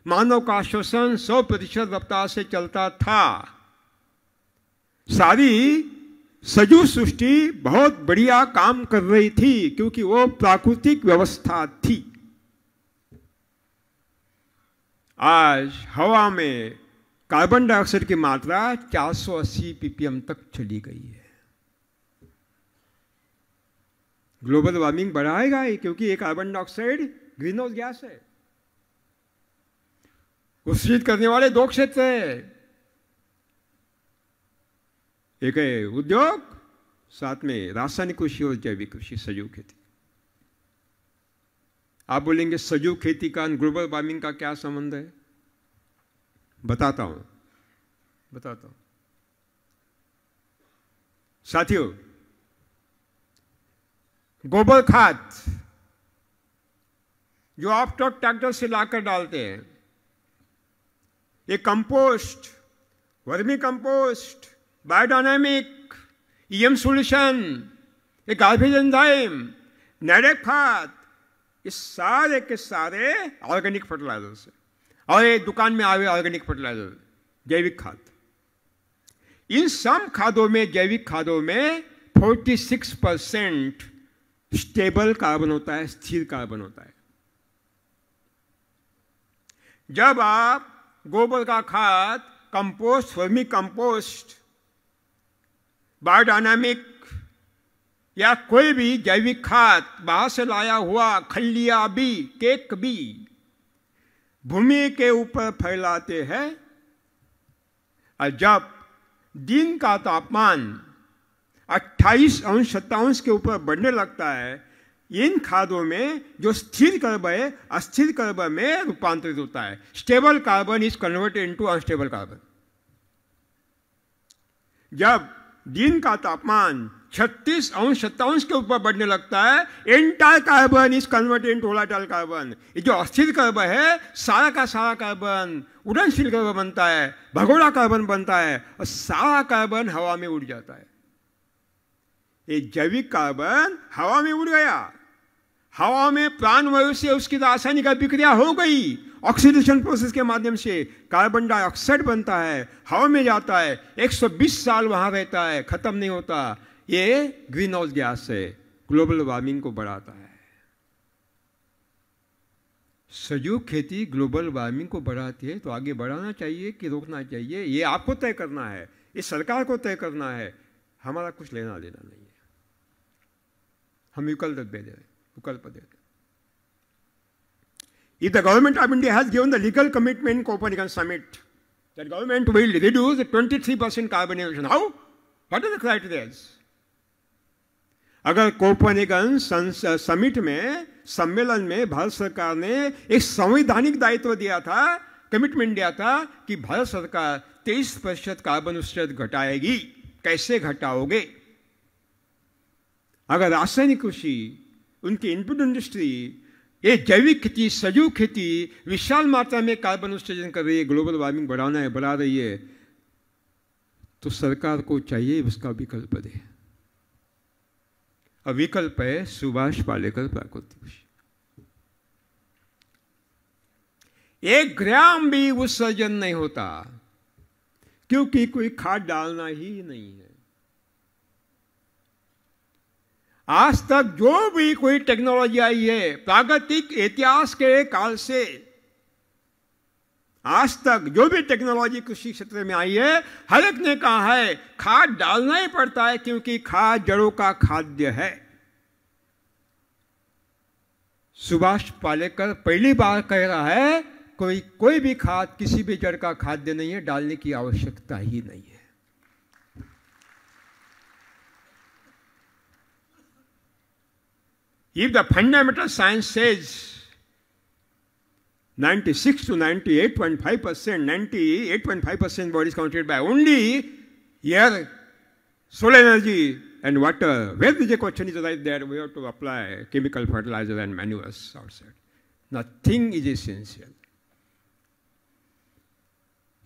मानव का श्वसन 100 प्रतिशत रफ्तार से चलता था सारी सजू सृष्टि बहुत बढ़िया काम कर रही थी क्योंकि वो प्राकृतिक व्यवस्था थी आज हवा में कार्बन डाइऑक्साइड की मात्रा 480 पीपीएम तक चली गई है ग्लोबल वार्मिंग बढ़ाएगा ही क्योंकि ये carbon dioxide greenhouse gas है उत्सर्जित करने वाले दो क्षेत्र है एक है उद्योग साथ में रासायनिक कृषि और जैविक कृषि सजीव खेती आप बोलेंगे सजीव खेती का ग्लोबल वार्मिंग का क्या संबंध है बताता हूं बताता हूं साथियों गोबर खाद जो आप ट्रक ट्रैक्टर से लाकर डालते हैं ये compost vermicompost biodynamic, EM solution, ये गार्बेज एंजाइम नैडेक खाद ये सारे के सारे ऑर्गेनिक फर्टिलाइजर से और ये दुकान में आवे ऑर्गेनिक फर्टिलाइजर जैविक खाद इन सब खादों में जैविक खादों में 46 परसेंट स्टेबल कार्बन होता है स्थिर कार्बन होता है जब आप गोबर का खाद कंपोस्ट वर्मी कंपोस्ट बायोडायनामिक या कोई भी जैविक खाद बाहर से लाया हुआ खलिया भी केक भी भूमि के ऊपर फैलाते हैं और जब दिन का तापमान 28 अंश सत्तावंश के ऊपर बढ़ने लगता है इन खादों में जो स्थिर कर्ब है अस्थिर कर्ब में रूपांतरित होता है stable carbon is converted into unstable carbon जब दिन का तापमान 36 अंश सत्तावंश के ऊपर बढ़ने लगता है entire carbon is convert in volatile carbon ये जो अस्थिर कार्बन है सारा का सारा कार्बन उड़नशील कार्बन बनता है भगोड़ा कार्बन बनता है और सारा कार्बन हवा में उड़ जाता है ये जैविक कार्बन हवा में उड़ गया हवा में प्राण वायु से उसकी रासायनिक अभिक्रिया हो गई ऑक्सीडेशन प्रोसेस के माध्यम से कार्बन डाइऑक्साइड बनता है हवा में जाता है 120 साल वहां रहता है ख़त्म नहीं होता ये ग्रीन हाउस गैस है ग्लोबल वार्मिंग को बढ़ाता है सजोग खेती ग्लोबल वार्मिंग को बढ़ाती है तो आगे बढ़ाना चाहिए कि रोकना चाहिए ये आपको तय करना है ये सरकार को तय करना है हमारा कुछ लेना देना नहीं है हम विकल्प दे रहे विकल्प दे रहे If the government of India has given the legal commitment in Copenhagen summit, that government will reduce 23% carbon emission. How? What are the criteria? अगर कोपनिगन समिट में सम्मेलन में भारत सरकार ने एक संवैधानिक दायित्व दिया था कमिटमेंट दिया था कि भारत सरकार 23 प्रतिशत कार्बन उत्सर्जन घटाएगी कैसे घटाओगे अगर रासायनिक कृषि उनकी इनपुट इंडस्ट्री ये जैविक खेती सजीव खेती विशाल मात्रा में कार्बन उत्सर्जन कर रही है ग्लोबल वार्मिंग बढ़ाना है बढ़ा रही है तो सरकार को चाहिए उसका विकल्प दे अब विकल्प है सुभाष पालेकर प्राकृतिक एक ग्राम भी उत्सर्जन नहीं होता क्योंकि कोई खाद डालना ही नहीं है आज तक जो भी कोई टेक्नोलॉजी आई है प्रागतिक इतिहास के काल से आज तक जो भी टेक्नोलॉजी कृषि क्षेत्र में आई है हर एक ने कहा है खाद डालना ही पड़ता है क्योंकि खाद जड़ों का खाद्य है सुभाष पालेकर पहली बार कह रहा है कोई कोई भी खाद किसी भी जड़ का खाद्य नहीं है डालने की आवश्यकता ही नहीं है If the fundamental science says 96 to 98.5%, 98.5% body is constituted by only air, solar energy and water, where the question is right there, we have to apply chemical fertilizer and manures outside. Nothing is essential.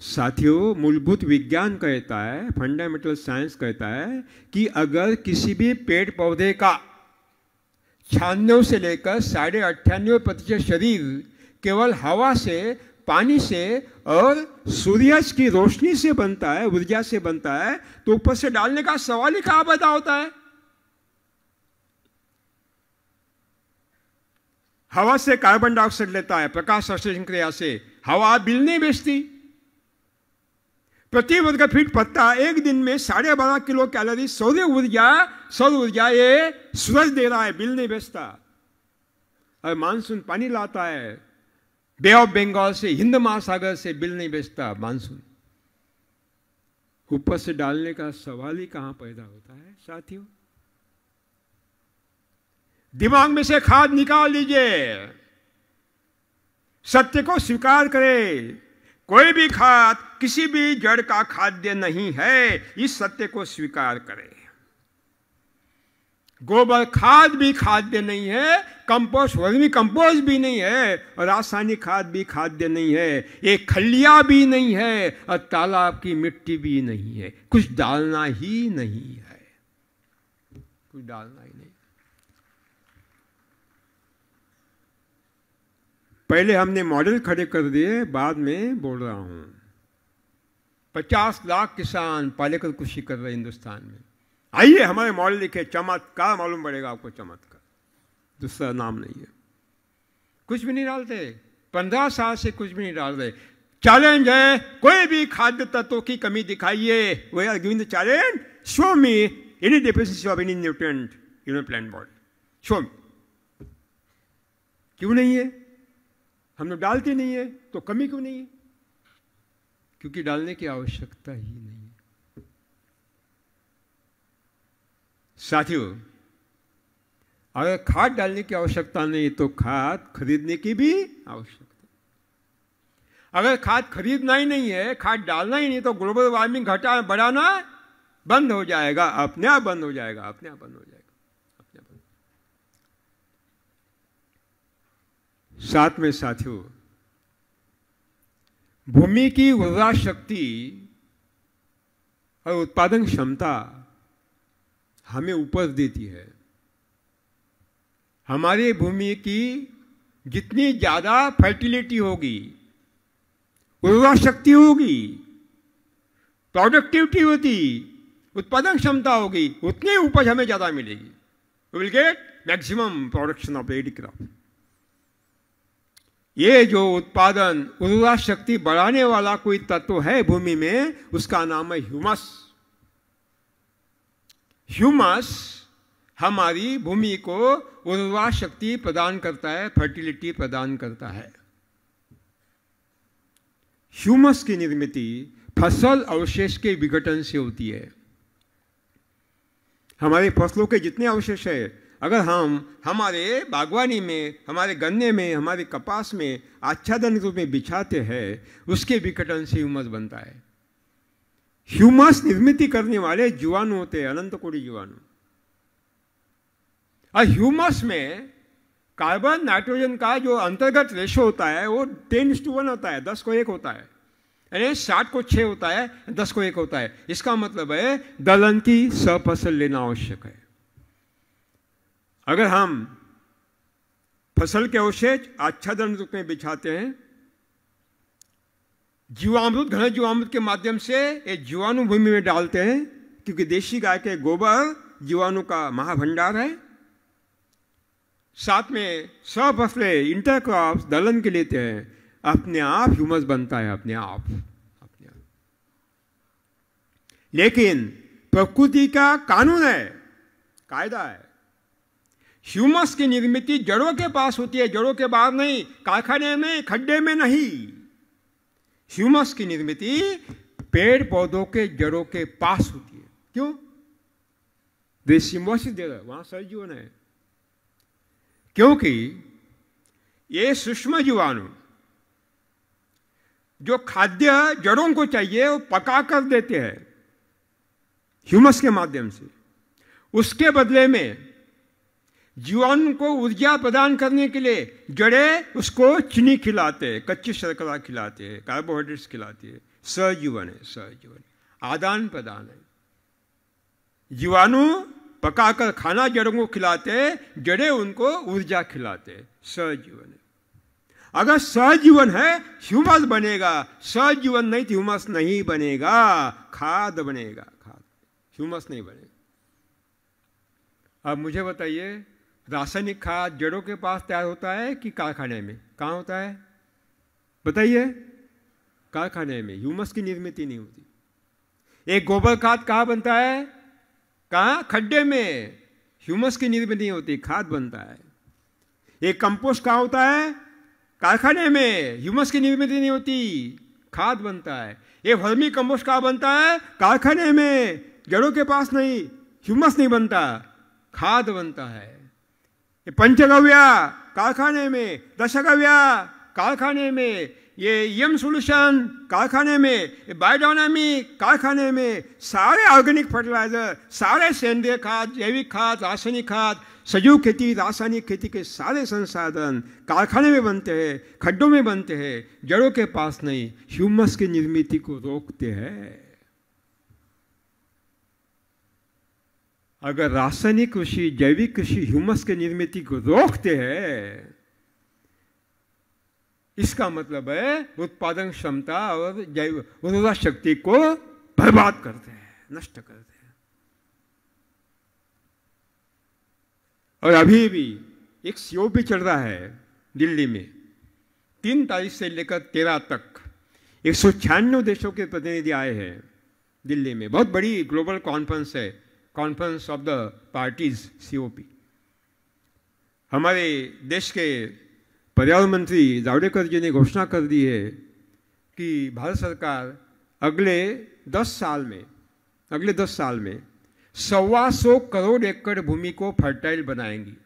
साथियों मूलभूत विज्ञान कहता है fundamental science कहता है कि अगर किसी भी पेड़ पौधे का छियानवे से लेकर साढ़े अट्ठानवे प्रतिशत शरीर केवल हवा से पानी से और सूर्य की रोशनी से बनता है ऊर्जा से बनता है तो ऊपर से डालने का सवाल ही कहा पैदा होता है हवा से कार्बन डाइऑक्साइड लेता है प्रकाश संश्लेषण क्रिया से हवा बिल नहीं बेचती प्रति वर्ग फीट पत्ता एक दिन में साढ़े बारह किलो कैलोरी सौर्य ऊर्जा सौर ऊर्जा ये सूरज दे रहा है बिल नहीं बेचता और मानसून पानी लाता है बे ऑफ बंगाल से हिंद महासागर से बिल नहीं बेचता मानसून ऊपर से डालने का सवाल ही कहां पैदा होता है साथियों दिमाग में से खाद निकाल दीजिए सत्य को स्वीकार करें कोई भी खाद किसी भी जड़ का खाद्य नहीं है इस सत्य को स्वीकार करें गोबर खाद भी खाद्य नहीं है कंपोस्ट वर्मी कंपोस्ट भी नहीं है और रासायनिक खाद भी खाद्य नहीं है ये खलिया भी नहीं है और तालाब की मिट्टी भी नहीं है कुछ डालना ही नहीं है कुछ डालना ही पहले हमने मॉडल खड़े कर दिए बाद में बोल रहा हूँ पचास लाख किसान पालेकर कुछ कर रहे हिंदुस्तान में आइए हमारे मॉडल लिखे चमत्कार मालूम पड़ेगा आपको चमत्कार दूसरा नाम नहीं है कुछ भी नहीं डालते पंद्रह साल से कुछ भी नहीं डाल रहे चैलेंज है कोई भी खाद्य तत्वों की कमी दिखाइए we are giving the challenge show me any deficiency of any nutrient you know plant body show me क्यों नहीं है हम लोग डालते नहीं है तो कमी क्यों नहीं है क्योंकि डालने की आवश्यकता ही नहीं है साथियों अगर खाद डालने की आवश्यकता नहीं तो खाद खरीदने की भी आवश्यकता अगर खाद खरीदना ही नहीं है खाद डालना ही नहीं तो ग्लोबल वार्मिंग घटा बढ़ाना बंद हो जाएगा अपने आप बंद हो जाएगा अपने आप बंद हो जाएगा सातवें साथियों भूमि की उर्वरा शक्ति और उत्पादन क्षमता हमें उपज देती है हमारे भूमि की जितनी ज़्यादा फर्टिलिटी होगी उर्वरा शक्ति होगी प्रोडक्टिविटी होती उत्पादन क्षमता होगी उतनी उपज हमें ज़्यादा मिलेगी will get maximum production of एडी ये जो उत्पादन उर्वरा शक्ति बढ़ाने वाला कोई तत्व है भूमि में उसका नाम है ह्यूमस ह्यूमस हमारी भूमि को उर्वरा शक्ति प्रदान करता है फर्टिलिटी प्रदान करता है ह्यूमस की निर्मित फसल अवशेष के विघटन से होती है हमारी फसलों के जितने अवशेष है अगर हम हमारे बागवानी में हमारे गन्ने में हमारे कपास में आच्छादन रूप में बिछाते हैं उसके विकटन से ह्यूमस बनता है ह्यूमस निर्मित करने वाले जीवाणु होते हैं अनंत कोटि जीवाणु और ह्यूमस में कार्बन नाइट्रोजन का जो अंतर्गत रेशो होता है वो टेन टू वन होता है दस को एक होता है यानी साठ को छ होता है दस को एक होता है इसका मतलब है दलहन की सफसल लेना आवश्यक है अगर हम फसल के अवशेष आच्छादन में बिछाते हैं जीवामृत घने जीवामृत के माध्यम से एक जीवाणु भूमि में डालते हैं क्योंकि देशी गाय के गोबर जीवाणु का महाभंडार है साथ में सब फसलें इंटरक्रॉप दलन के लेते हैं अपने आप ह्यूमस बनता है अपने आप अपने आप लेकिन प्रकृति का कानून है कायदा है ह्यूमस की निर्मित जड़ों के पास होती है जड़ों के बाहर नहीं कारखाने में खड्डे में नहीं ह्यूमस की निर्मित पेड़ पौधों के जड़ों के पास होती है क्यों देशी सिम्बोसिस दे रहे वहां जीवन है क्योंकि ये सूक्ष्म जीवाणु जो खाद्य जड़ों को चाहिए वो पका कर देते हैं ह्यूमस के माध्यम से उसके बदले में जीवाणु को ऊर्जा प्रदान करने के लिए जड़े उसको चीनी खिलाते हैं कच्ची शर्करा खिलाते हैं कार्बोहाइड्रेट्स खिलाते हैं सजीवन है सजीवन आदान प्रदान है जीवाणु पकाकर खाना जड़ों को खिलाते हैं जड़े उनको ऊर्जा खिलाते हैं सजीवन है अगर सहजीवन है ह्यूमस बनेगा सहजीवन नहीं तो ह्यूमस नहीं बनेगा खाद बनेगा खाद ह्यूमस नहीं बनेगा अब मुझे बताइए रासायनिक खाद जड़ों के पास तैयार होता है कि कारखाने में कहाँ होता है बताइए कारखाने में ह्यूमस की निर्मित नहीं होती एक गोबर खाद कहाँ बनता है कहाँ खड्डे में ह्यूमस की निर्मित नहीं होती खाद बनता है एक कंपोस्ट कहाँ होता है कारखाने में ह्यूमस की निर्मित नहीं होती खाद बनता है ये वर्मी कंपोस्ट कहाँ बनता है कारखाने में जड़ों के पास नहीं ह्यूमस नहीं बनता खाद बनता है ये पंचगव्या कारखाने में दशगव्या कारखाने में ये यम सोल्यूशन कारखाने में ये बायोडायनामी कारखाने में सारे ऑर्गेनिक फर्टिलाइजर सारे सेंद्रीय खाद जैविक खाद रासायनिक खाद सजीव खेती रासायनिक खेती के सारे संसाधन कारखाने में बनते हैं खड्डों में बनते हैं जड़ों के पास नहीं ह्यूमस की निर्मित को रोकते हैं अगर रासायनिक कृषि जैविक कृषि ह्यूमस के निर्मित को रोकते हैं इसका मतलब है उत्पादन क्षमता और जैव उर्वरा शक्ति को बर्बाद करते हैं नष्ट करते हैं और अभी भी एक सीओ भी चल रहा है दिल्ली में तीन तारीख से लेकर तेरह तक एक सौ छियानवे देशों के प्रतिनिधि आए हैं दिल्ली में बहुत बड़ी ग्लोबल कॉन्फ्रेंस है conference of the parties COP हमारे देश के पर्यावरण मंत्री जावड़ेकर जी ने घोषणा कर दी है कि भारत सरकार अगले दस साल में अगले दस साल में सवा सौ करोड़ एकड़ भूमि को फर्टाइल बनाएंगी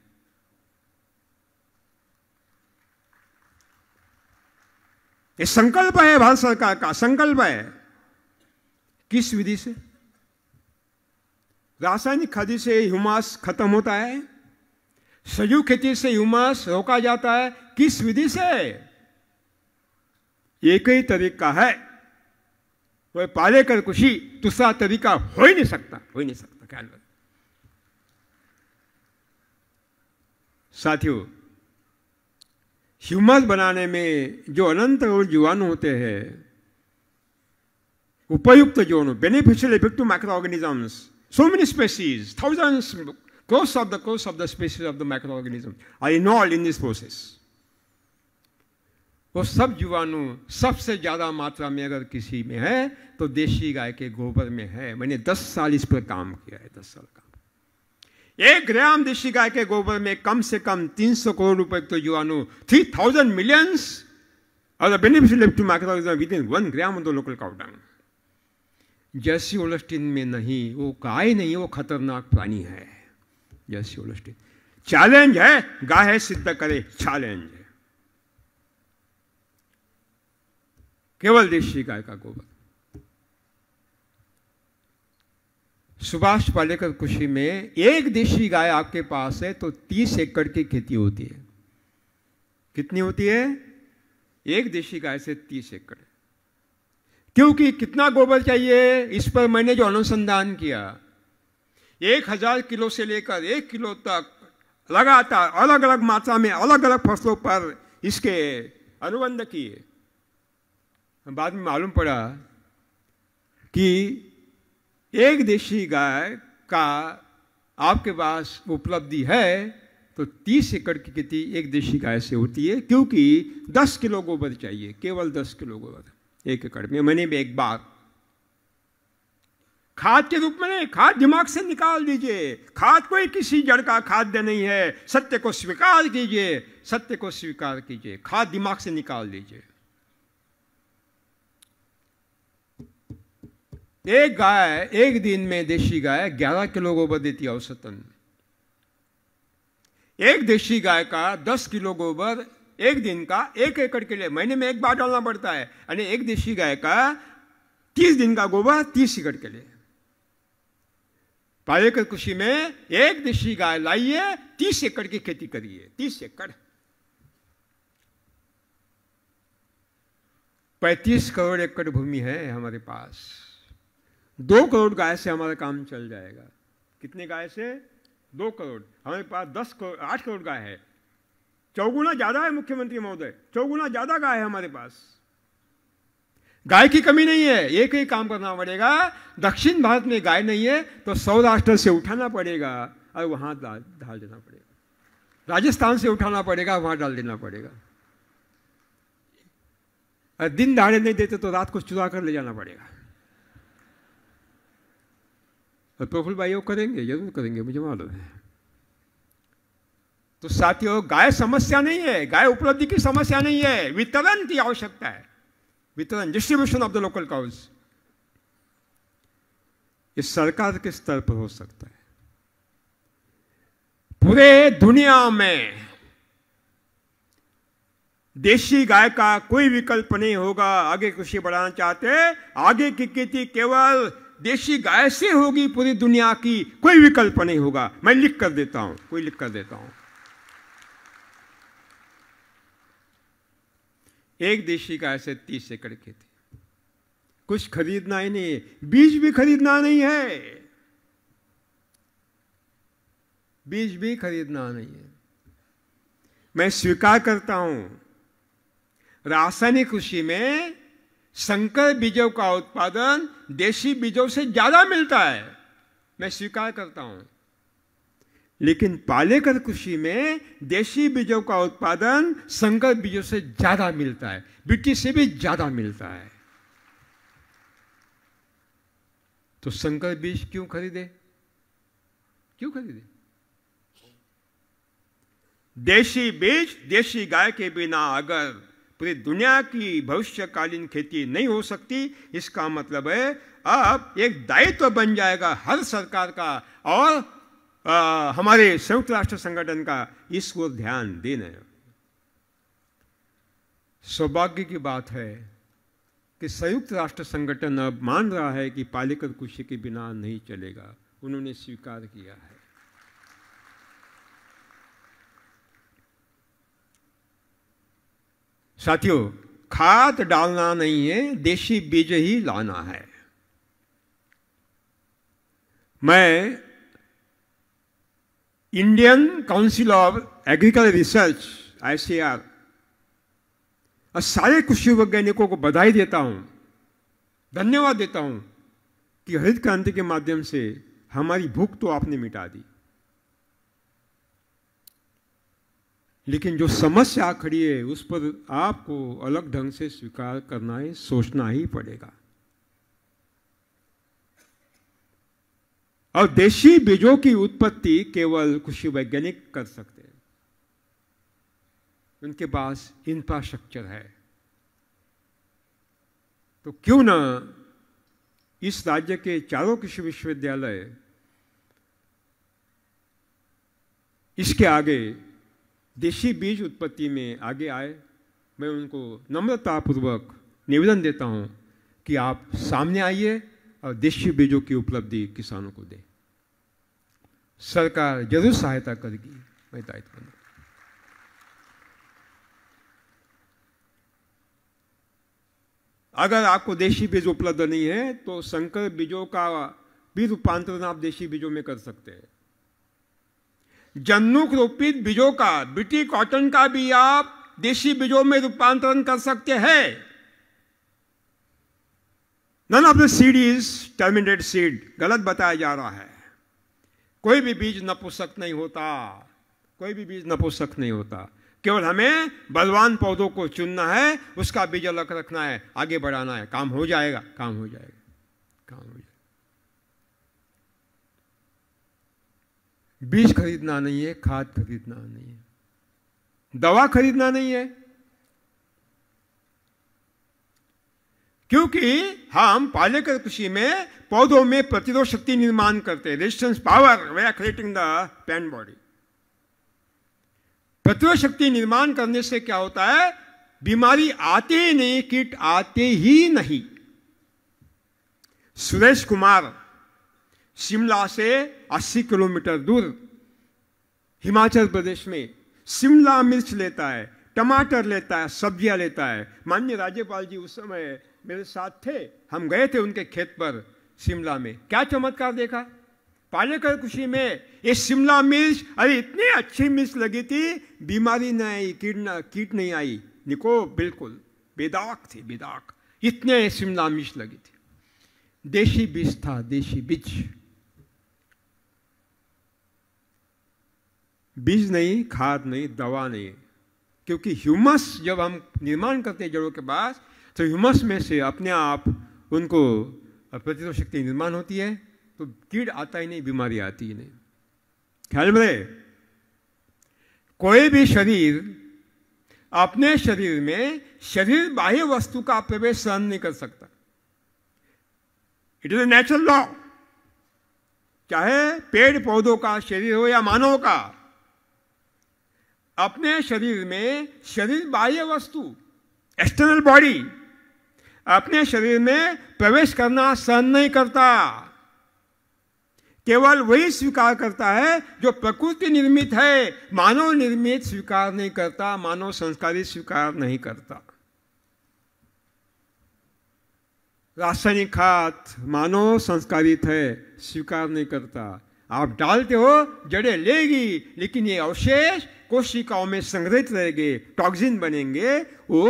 ये संकल्प है भारत सरकार का संकल्प है किस विधि से रासायनिक खादी से ह्यूमास खत्म होता है सजीव खेती से ह्यूमास रोका जाता है किस विधि से एक ही तरीका है वह पाले कर खुशी दूसरा तरीका हो ही नहीं सकता हो ही नहीं सकता ख्याल साथियों ह्यूमस बनाने में जो अनंत और जीवाणु होते हैं उपयुक्त जीवाणु beneficial effective microorganisms So many species, thousands, close of the close of the species of the microorganism are involved in this process. वो सब जीवाणु सबसे ज़्यादा मात्रा में अगर किसी में है तो देशी गाय के गोबर में है मैंने 10 साल इस पर काम किया है 10 साल काम एक ग्राम देशी गाय के गोबर में कम से कम 300 करोड़ रुपए तो जीवाणु थ्री थाउजेंड मिलियंस और beneficial to microorganism within one gram of the local cow dung जैसी ओलस्टिन में नहीं वो गाय नहीं वो खतरनाक प्राणी है जैसी ओलस्टिन चैलेंज है गाय है सिद्ध करे चैलेंज है केवल देशी गाय का गोबर सुभाष पालेकर कृषि में एक देशी गाय आपके पास है तो तीस एकड़ की खेती होती है कितनी होती है एक देशी गाय से तीस एकड़ क्योंकि कितना गोबर चाहिए इस पर मैंने जो अनुसंधान किया एक हजार किलो से लेकर एक किलो तक लगातार अलग अलग मात्रा में अलग अलग फसलों पर इसके अनुबंध किए बाद में मालूम पड़ा कि एक देशी गाय का आपके पास उपलब्धि है तो 30 एकड़ की खेती एक देशी गाय से होती है क्योंकि 10 किलो गोबर चाहिए केवल 10 किलो गोबर एक एकड़ में मैंने भी एक बार खाद के रूप में खाद दिमाग से निकाल दीजिए खाद कोई किसी जड़ का खाद्य नहीं है सत्य को स्वीकार कीजिए सत्य को स्वीकार कीजिए खाद दिमाग से निकाल दीजिए एक गाय एक दिन में देशी गाय ग्यारह किलो गोबर देती है औसतन एक देशी गाय का दस किलो गोबर एक दिन का एक एकड़ के लिए महीने में एक बार डालना पड़ता है यानी एक देशी गाय का तीस दिन का गोबर तीस एकड़ के लिए कर कृषि में एक देशी गाय लाइए तीस एकड़ की खेती करिए तीस एकड़ पैंतीस करोड़ एकड़ भूमि है हमारे पास दो करोड़ गाय से हमारा काम चल जाएगा कितने गाय से दो करोड़ हमारे पास दस करोड़ आठ करोड़ गाय है चौगुना ज्यादा है मुख्यमंत्री महोदय चौगुना ज्यादा गाय है हमारे पास गाय की कमी नहीं है एक ही काम करना पड़ेगा दक्षिण भारत में गाय नहीं है तो सौराष्ट्र से उठाना पड़ेगा और वहां डाल देना पड़ेगा राजस्थान से उठाना पड़ेगा वहां डाल देना पड़ेगा और दिन दहाड़े नहीं देते तो रात को चुरा कर ले जाना पड़ेगा और प्रफुल भाई वो करेंगे जरूर करेंगे मुझे मालूम है तो साथियों गाय समस्या नहीं है गाय उपलब्धि की समस्या नहीं है वितरण की आवश्यकता है वितरण distribution of the local cows ये सरकार के स्तर पर हो सकता है पूरे दुनिया में देशी गाय का कोई विकल्प नहीं होगा आगे कृषि बढ़ाना चाहते आगे की खेती केवल देशी गाय से होगी पूरी दुनिया की कोई विकल्प नहीं होगा मैं लिख कर देता हूं कोई लिख कर देता हूं एक देशी का ऐसे तीस एकड़ के थे कुछ खरीदना ही नहीं है बीज भी खरीदना नहीं है बीज भी खरीदना नहीं है मैं स्वीकार करता हूं रासायनिक कृषि में संकर बीजों का उत्पादन देशी बीजों से ज्यादा मिलता है मैं स्वीकार करता हूं लेकिन पालेकर कृषि में देशी बीजों का उत्पादन संकर बीजों से ज़्यादा मिलता है ब्रिटिश से भी ज़्यादा मिलता है तो संकर बीज क्यों खरीदे क्यों खरीदे देशी बीज देशी गाय के बिना अगर पूरी दुनिया की भविष्यकालीन खेती नहीं हो सकती इसका मतलब है अब एक दायित्व तो बन जाएगा हर सरकार का और आ, हमारे संयुक्त राष्ट्र संगठन का इसको ध्यान देना सौभाग्य की बात है कि संयुक्त राष्ट्र संगठन अब मान रहा है कि पालेकर कुशी के बिना नहीं चलेगा उन्होंने स्वीकार किया है साथियों खाद डालना नहीं है देशी बीज ही लाना है मैं Indian council of Agricultural research आई और सारे कृषि वैज्ञानिकों को बधाई देता हूँ धन्यवाद देता हूँ कि हरित क्रांति के माध्यम से हमारी भूख तो आपने मिटा दी लेकिन जो समस्या खड़ी है उस पर आपको अलग ढंग से स्वीकार करना है सोचना ही पड़ेगा और देशी बीजों की उत्पत्ति केवल कृषि वैज्ञानिक कर सकते हैं उनके पास इंफ्रास्ट्रक्चर है तो क्यों ना इस राज्य के चारों कृषि विश्वविद्यालय इसके आगे देशी बीज उत्पत्ति में आगे आए मैं उनको नम्रतापूर्वक निवेदन देता हूं कि आप सामने आइए और देशी बीजों की उपलब्धि किसानों को दे सरकार जरूर सहायता करेगी मैं दायित्व अगर आपको देशी बीज उपलब्ध नहीं है तो संकर बीजों का भी रूपांतरण आप देशी बीजों में कर सकते हैं जन्नुक रोपित बीजों का ब्रिटी कॉटन का भी आप देशी बीजों में रूपांतरण कर सकते हैं none of the seed is terminated seed गलत बताया जा रहा है कोई भी बीज नपुसक नहीं होता कोई भी बीज नपुसक नहीं होता केवल हमें बलवान पौधों को चुनना है उसका बीज अलग रखना है आगे बढ़ाना है काम हो जाएगा काम हो जाएगा काम हो जाएगा बीज खरीदना नहीं है खाद खरीदना नहीं है दवा खरीदना नहीं है क्योंकि हम पालक कृषि में पौधों में प्रतिरोध शक्ति निर्माण करते हैं resistance power we are creating the pan body प्रतिरोध शक्ति निर्माण करने से क्या होता है बीमारी आते ही नहीं कीट आते ही नहीं सुरेश कुमार शिमला से 80 किलोमीटर दूर हिमाचल प्रदेश में शिमला मिर्च लेता है टमाटर लेता है सब्जियां लेता है माननीय राज्यपाल जी उस समय मेरे साथ थे हम गए थे उनके खेत पर शिमला में क्या चमत्कार देखा पालेकर खुशी में ये शिमला मिर्च अरे इतनी अच्छी मिर्च लगी थी बीमारी न आई कीट कीट नहीं आई निको बिल्कुल बेदाक थी बेदाक इतने शिमला मिर्च लगी थी देशी बीज था देशी बीज बीज नहीं खाद नहीं दवा नहीं क्योंकि ह्यूमस जब हम निर्माण करते हैं जड़ों के पास तो ह्यूमस में से अपने आप उनको प्रतिरोध शक्ति निर्माण होती है तो कीड़ आता ही नहीं बीमारी आती ही नहीं ख्याल में रहे कोई भी शरीर अपने शरीर में शरीर बाह्य वस्तु का प्रवेश सहन नहीं कर सकता it is a natural law चाहे पेड़ पौधों का शरीर हो या मानव का अपने शरीर में शरीर बाह्य वस्तु एक्सटर्नल बॉडी अपने शरीर में प्रवेश करना सहन नहीं करता केवल वही स्वीकार करता है जो प्रकृति निर्मित है मानव निर्मित स्वीकार नहीं करता मानव संस्कारी स्वीकार नहीं करता रासायनिक खाद मानव संस्कारित है स्वीकार नहीं करता आप डालते हो जड़े लेगी लेकिन ये अवशेष कोशिकाओं में संग्रहित रहेंगे टॉक्सिन बनेंगे वो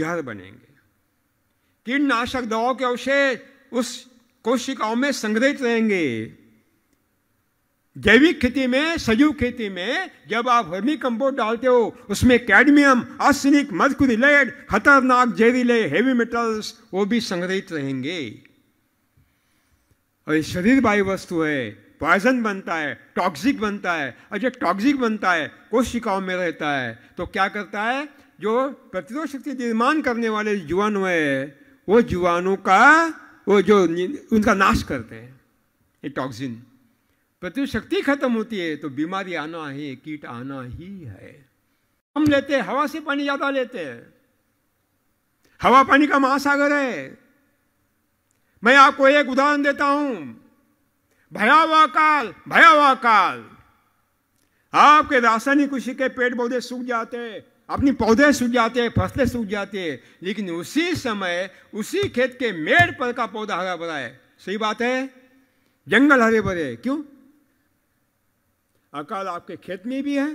जहर बनेंगे कीटनाशक दवाओं के अवशेष उस कोशिकाओं में संग्रहित रहेंगे जैविक खेती में सजीव खेती में जब आप वर्मी कंपोस्ट डालते हो उसमें कैडमियम आर्सेनिक लेड खतरनाक जहरीले हेवी मेटल्स वो भी संग्रहित रहेंगे और ये शरीर वायु वस्तु है पॉइजन बनता है टॉक्सिक बनता है और जब टॉक्सिक बनता है कोशिकाओं में रहता है तो क्या करता है जो प्रतिरोध शक्ति निर्माण करने वाले जीवाणु हुए वो जुआनों का वो जो उनका नाश करते हैं ये टॉक्सिन प्रति शक्ति खत्म होती है तो बीमारी आना है कीट आना ही है हम लेते हैं हवा से पानी ज़्यादा लेते हैं हवा पानी का महासागर है मैं आपको एक उदाहरण देता हूं भयावह काल भयावह काल आपके रासायनिक कृषि के पेड़ पौधे सूख जाते हैं अपनी पौधे सूख जाते हैं फसलें सूख जाती है लेकिन उसी समय उसी खेत के मेड़ पर का पौधा हरा भरा है सही बात है जंगल हरे भरे क्यों अकाल आपके खेत में भी है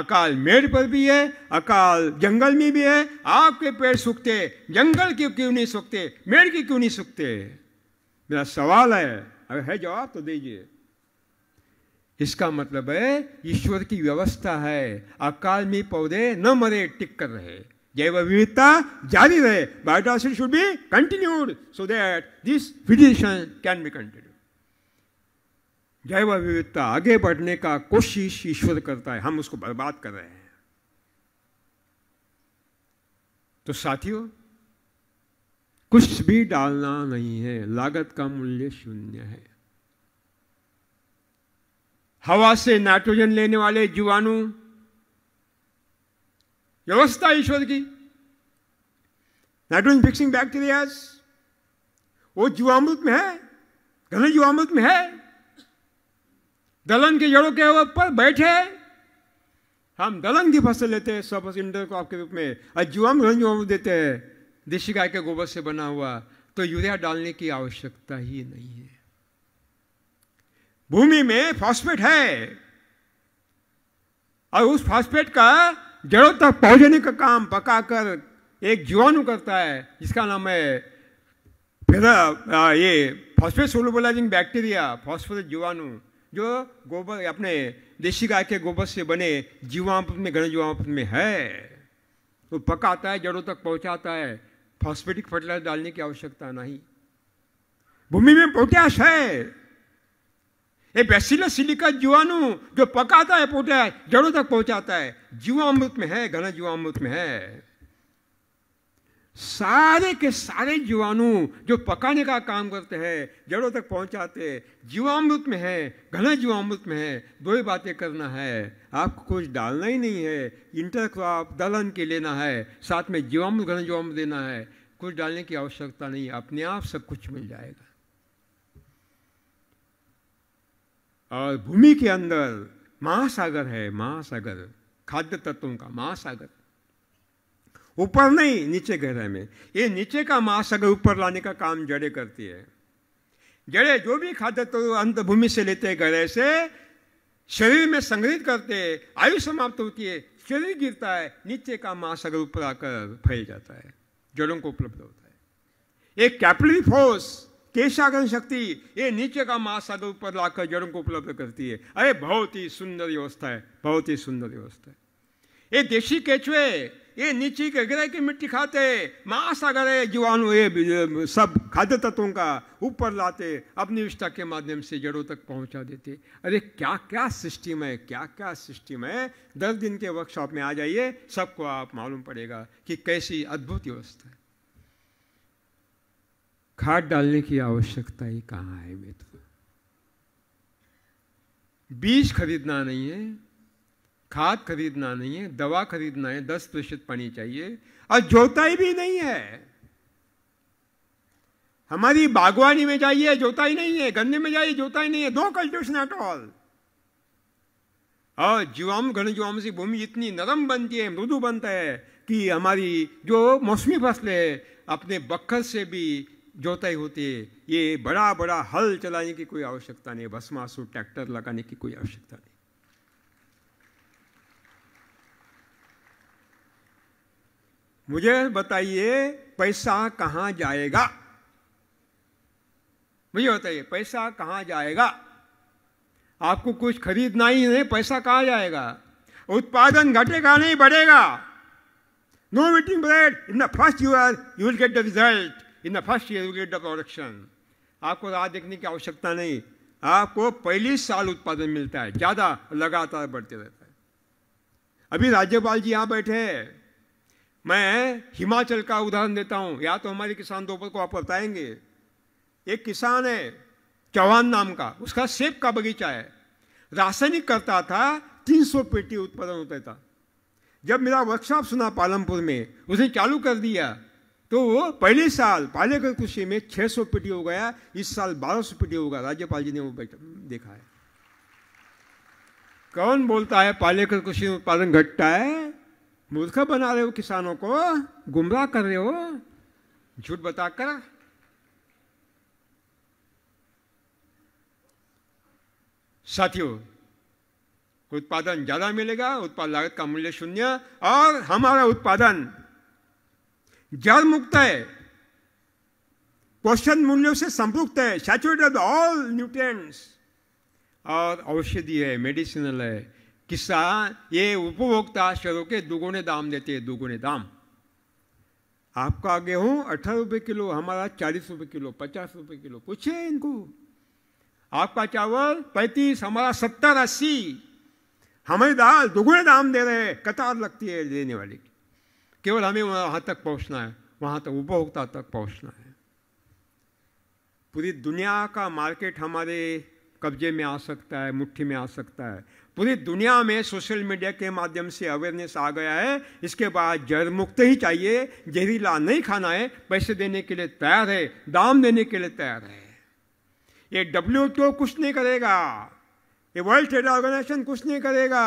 अकाल मेड़ पर भी है अकाल जंगल में भी है आपके पेड़ सूखते जंगल के क्यों नहीं सूखते मेड़ के क्यों नहीं सूखते मेरा सवाल है अगर है जवाब तो दीजिए इसका मतलब है ईश्वर की व्यवस्था है अकाल में पौधे न मरे टिक कर रहे जैव विविधता जारी रहे biodiversity should be continued so that this tradition can be continue जैव विविधता आगे बढ़ने का कोशिश ईश्वर करता है हम उसको बर्बाद कर रहे हैं तो साथियों कुछ भी डालना नहीं है लागत का मूल्य शून्य है हवा से नाइट्रोजन लेने वाले जीवाणु व्यवस्था ईश्वर की नाइट्रोजन फिक्सिंग बैक्टीरिया वो जीवामृत में है घने जीवामृत में है दलहन के जड़ों के ऊपर बैठे हम दलहन की फसल लेते हैं सब इंडर को आपके रूप में और जीवाम घन जीवामृत देते हैं देशी गाय के गोबर से बना हुआ तो यूरिया डालने की आवश्यकता ही नहीं है भूमि में फॉस्फेट है और उस फॉस्फेट का जड़ों तक पहुंचने का काम पकाकर एक जीवाणु करता है जिसका नाम है फिर ये फॉस्फेट सोलोबोलाइजिंग बैक्टीरिया फॉस्फेट जीवाणु जो गोबर अपने देशी गाय के गोबर से बने जीवामृत में घन जीवामृत में है वो तो पकाता है जड़ों तक पहुंचाता है फॉस्फेटिक फर्टिलाइजर डालने की आवश्यकता नहीं भूमि में पोटैश है ये बैसिल सिलिका जीवाणु जो पकाता है पोटा है जड़ों तक पहुंचाता है जीवामृत में है घना जीवामृत में है सारे के सारे जीवाणु जो पकाने का काम करते हैं जड़ों तक पहुंचाते जीवामृत में है घना जीवामृत में है दो ही बातें करना है आपको कुछ डालना ही नहीं है इंटरक्रॉप दलहन के लेना है साथ में जीवामृत घना जीवामृत देना है कुछ डालने की आवश्यकता नहीं अपने आप सब कुछ मिल जाएगा और भूमि के अंदर महासागर है महासागर खाद्य तत्वों का महासागर ऊपर नहीं नीचे गहरे में ये नीचे का महासागर ऊपर लाने का काम जड़े करती है जड़े जो भी खाद्य तत्व अंत भूमि से लेते हैं गहरे से शरीर में संग्रहित करते हैं आयु समाप्त होती है शरीर गिरता है नीचे का महासागर ऊपर आकर फैल जाता है जड़ों को उपलब्ध होता है एक कैपिलरी फोर्स केशागन शक्ति ये नीचे का महासागर ऊपर लाकर जड़ों को उपलब्ध करती है अरे बहुत ही सुंदर व्यवस्था है बहुत ही सुंदर व्यवस्था है ये देशी केचुए ये नीचे के ग्रह की मिट्टी खाते महासागर है जीवाणु ये सब खाद्य तत्वों का ऊपर लाते अपनी विष्ठा के माध्यम से जड़ों तक पहुंचा देते अरे क्या क्या सिस्टम है क्या क्या सिस्टम है दस दिन के वर्कशॉप में आ जाइए सबको आप मालूम पड़ेगा कि कैसी अद्भुत व्यवस्था है खाद डालने की आवश्यकता ही कहाँ है मित्र बीज खरीदना नहीं है खाद खरीदना नहीं है दवा खरीदना है दस प्रतिशत पानी चाहिए और जोताई भी नहीं है हमारी बागवानी में जाइए जोताई नहीं है गन्ने में जाइए जोताई नहीं है नो कल्टिवेशन एट ऑल और जीवाम घन जीवाम सी भूमि इतनी नरम बनती है मृदु बनता है कि हमारी जो मौसमी फसलें अपने बखर से भी जोताई होती है ये बड़ा बड़ा हल चलाने की कोई आवश्यकता नहीं भस्मासुर ट्रैक्टर लगाने की कोई आवश्यकता नहीं मुझे बताइए पैसा कहां जाएगा मुझे बताइए पैसा कहां जाएगा आपको कुछ खरीदना ही नहीं पैसा कहां जाएगा उत्पादन घटेगा नहीं बढ़ेगा no waiting bread in the first year you will get the result in the first year get the production आपको राह देखने की आवश्यकता नहीं आपको पहली साल उत्पादन मिलता है ज़्यादा लगातार बढ़ते रहता है अभी राज्यपाल जी यहां बैठे हैं मैं हिमाचल का उदाहरण देता हूं या तो हमारे किसान दोपहर को आप बताएंगे एक किसान है चौहान नाम का उसका सेब का बगीचा है रासायनिक करता था 300 पेटी उत्पादन होता था जब मेरा वर्कशॉप सुना पालमपुर में उसने चालू कर दिया तो वो पहले साल पहले के कृषि में 600 सौ पीटी हो गया इस साल 1200 सौ पीटी होगा राज्यपाल जी ने वो बैठा देखा है कौन बोलता है पाले का कृषि उत्पादन घटता है मूर्ख बना रहे हो किसानों को गुमराह कर रहे हो झूठ बताकर साथियों उत्पादन ज़्यादा मिलेगा उत्पाद लागत का मूल्य शून्य और हमारा उत्पादन जड़ मुक्त है क्वेश्चन मूल्यों से संपुक्त है सैचुरेटेड ऑल न्यूट्रिएंट्स और औषधि है मेडिसिनल है किस्सा ये उपभोक्ता शरों के दुगुने दाम देते हैं दुगुने दाम आपका गेहूं अठारह रुपये किलो हमारा चालीस रुपये किलो पचास रुपये किलो पूछे इनको आपका चावल पैंतीस हमारा सत्तर अस्सी हमारी दाल दुगुने दाम दे रहे हैं कतार लगती है देने वाले की केवल हमें वहाँ तक पहुँचना है वहाँ तक उपभोक्ता तक पहुँचना है पूरी दुनिया का मार्केट हमारे कब्जे में आ सकता है मुट्ठी में आ सकता है पूरी दुनिया में सोशल मीडिया के माध्यम से अवेयरनेस आ गया है इसके बाद जड़ मुक्त ही चाहिए जहरीला नहीं खाना है पैसे देने के लिए तैयार है दाम देने के लिए तैयार है ये डब्ल्यू तो कुछ नहीं करेगा ये वर्ल्ड ट्रेड ऑर्गेनाइजेशन कुछ नहीं करेगा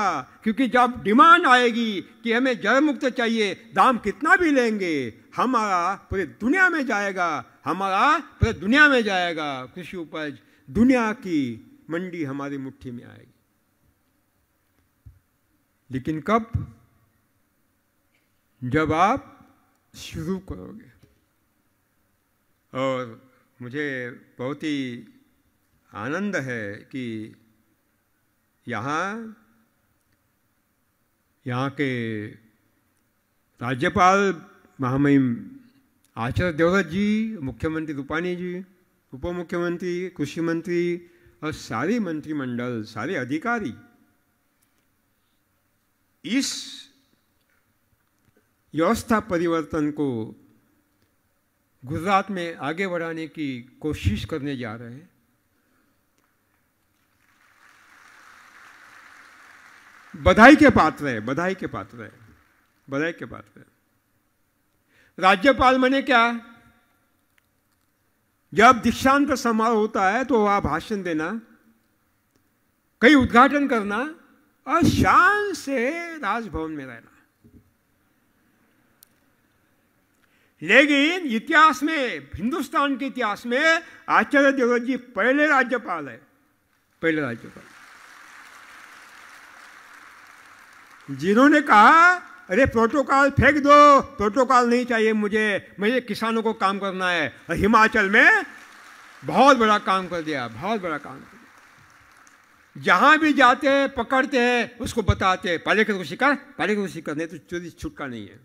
क्योंकि जब डिमांड आएगी कि हमें जय मुक्त चाहिए दाम कितना भी लेंगे हमारा पूरी दुनिया में जाएगा हमारा पूरे दुनिया में जाएगा कृषि उपज दुनिया की मंडी हमारी मुट्ठी में आएगी लेकिन कब जब आप शुरू करोगे और मुझे बहुत ही आनंद है कि यहाँ यहाँ के राज्यपाल महामहिम आचार्य देवव्रत जी मुख्यमंत्री रूपानी जी उप मुख्यमंत्री कृषि मंत्री और सारे मंत्रिमंडल सारे अधिकारी इस व्यवस्था परिवर्तन को गुजरात में आगे बढ़ाने की कोशिश करने जा रहे हैं बधाई के पात्र है बधाई के पात्र है बधाई के पात्र है राज्यपाल मने क्या जब दीक्षांत समारोह होता है तो वहां भाषण देना कई उद्घाटन करना और शान से राजभवन में रहना लेकिन इतिहास में हिंदुस्तान के इतिहास में आचार्य देवव्रत जी पहले राज्यपाल है पहले राज्यपाल जिन्होंने कहा अरे प्रोटोकॉल फेंक दो प्रोटोकॉल नहीं चाहिए मुझे मुझे किसानों को काम करना है हिमाचल में बहुत बड़ा काम कर दिया बहुत बड़ा काम कर दिया जहाँ भी जाते हैं पकड़ते हैं उसको बताते हैं पहले को शिकार पहले को शिकार नहीं तो चोरी छुटका नहीं है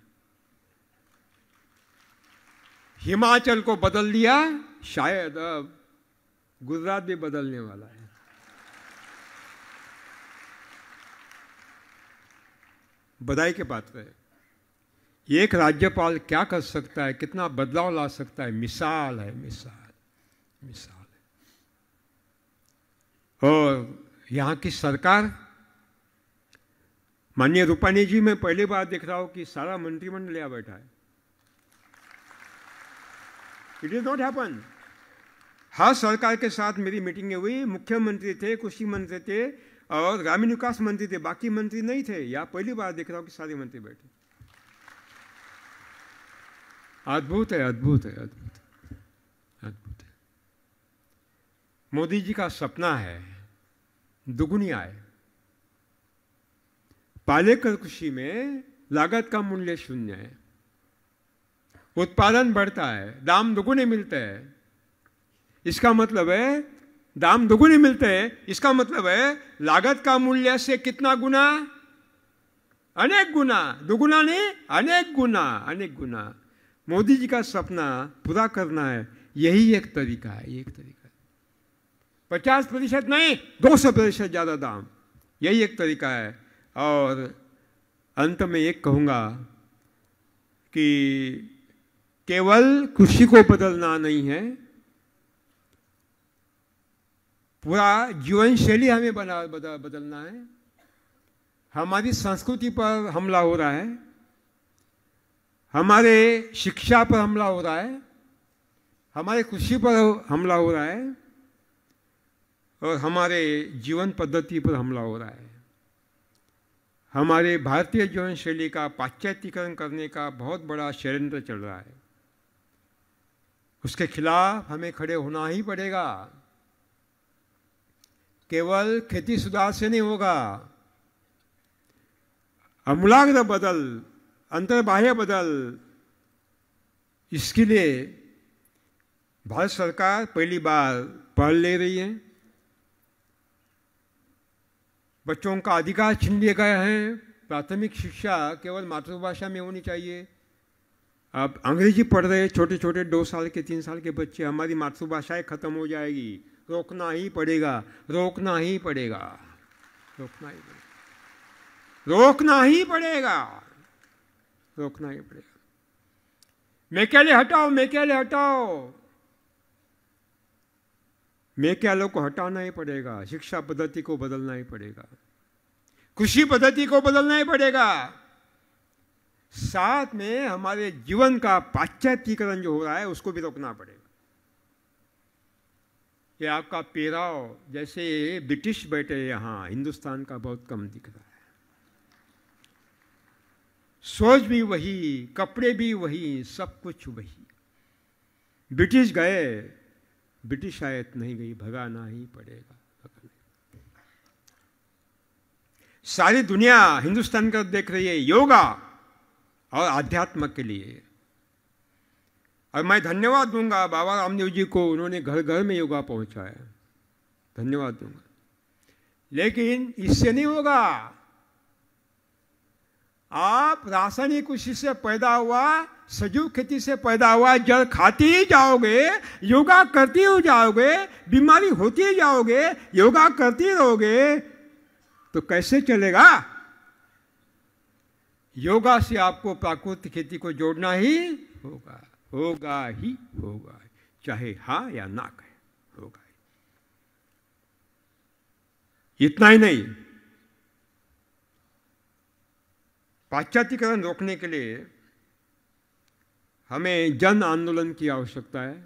हिमाचल को बदल दिया शायद अब गुजरात भी बदलने वाला है बधाई के पात्र है एक राज्यपाल क्या कर सकता है कितना बदलाव ला सकता है मिसाल है मिसाल मिसाल है और यहाँ की सरकार माननीय रूपानी जी मैं पहली बार देख रहा हूँ कि सारा मंत्रिमंडल यहाँ बैठा है इट इज नॉट हैपन हर सरकार के साथ मेरी मीटिंग हुई मुख्यमंत्री थे कृषि मंत्री थे और ग्रामीण विकास मंत्री थे बाकी मंत्री नहीं थे या पहली बार देख रहा हूँ कि सारे मंत्री बैठे अद्भुत है अद्भुत है अद्भुत अद्भुत है मोदी जी का सपना है दुगुनी आय पालेकर कृषि में लागत का मूल्य शून्य है उत्पादन बढ़ता है दाम दुगुने मिलते हैं इसका मतलब है दाम दोगुने मिलते हैं इसका मतलब है लागत का मूल्य से कितना गुना अनेक गुना दुगुना नहीं अनेक गुना अनेक गुना मोदी जी का सपना पूरा करना है यही एक तरीका है एक तरीका पचास प्रतिशत नहीं दो सौ प्रतिशत ज़्यादा दाम यही एक तरीका है और अंत में एक कहूंगा कि केवल कृषि को बदलना नहीं है पूरा जीवन शैली हमें बना बदल, बदलना है हमारी संस्कृति पर हमला हो रहा है हमारे शिक्षा पर हमला हो रहा है हमारे कृषि पर हमला हो रहा है और हमारे जीवन पद्धति पर हमला हो रहा है हमारे भारतीय जीवन शैली का पाश्चात्यकरण करने का बहुत बड़ा षड्यंत्र चल रहा है उसके खिलाफ हमें खड़े होना ही पड़ेगा केवल खेती सुधार से नहीं होगा अमूलाग्र बदल बाह्य बदल इसके लिए भारत सरकार पहली बार पढ़ ले रही है बच्चों का अधिकार छीन लिया गया है प्राथमिक शिक्षा केवल मातृभाषा में होनी चाहिए अब अंग्रेजी पढ़ रहे छोटे छोटे दो साल के तीन साल के बच्चे हमारी मातृभाषाएं खत्म हो जाएगी रोकना ही पड़ेगा रोकना ही पड़ेगा रोकना ही पड़ेगा रोकना ही पड़ेगा रोकना ही पड़ेगा मैकेले हटाओ मैकेले हटाओ मैकेलों को हटाना ही पड़ेगा शिक्षा पद्धति को बदलना ही पड़ेगा कृषि पद्धति को बदलना ही पड़ेगा साथ में हमारे जीवन का पाश्चात्यकरण जो हो रहा है उसको भी रोकना पड़ेगा ये आपका पेराव जैसे ब्रिटिश बैठे यहाँ हिंदुस्तान का बहुत कम दिख रहा है सोच भी वही कपड़े भी वही सब कुछ वही ब्रिटिश गए ब्रिटिश आयत तो नहीं गई भगाना ही पड़ेगा सारी दुनिया हिंदुस्तान का देख रही है योगा और आध्यात्म के लिए और मैं धन्यवाद दूंगा बाबा रामदेव जी को उन्होंने घर घर में योगा पहुंचाया धन्यवाद दूंगा लेकिन इससे नहीं होगा आप रासायनिक कृषि से पैदा हुआ सजीव खेती से पैदा हुआ जल खाती ही जाओगे योगा करती ही जाओगे बीमारी होती ही जाओगे योगा करती रहोगे तो कैसे चलेगा योगा से आपको प्राकृतिक खेती को जोड़ना ही होगा होगा ही होगा चाहे हा या ना कहे होगा ही इतना ही नहीं पाश्चात्यकरण रोकने के लिए हमें जन आंदोलन की आवश्यकता है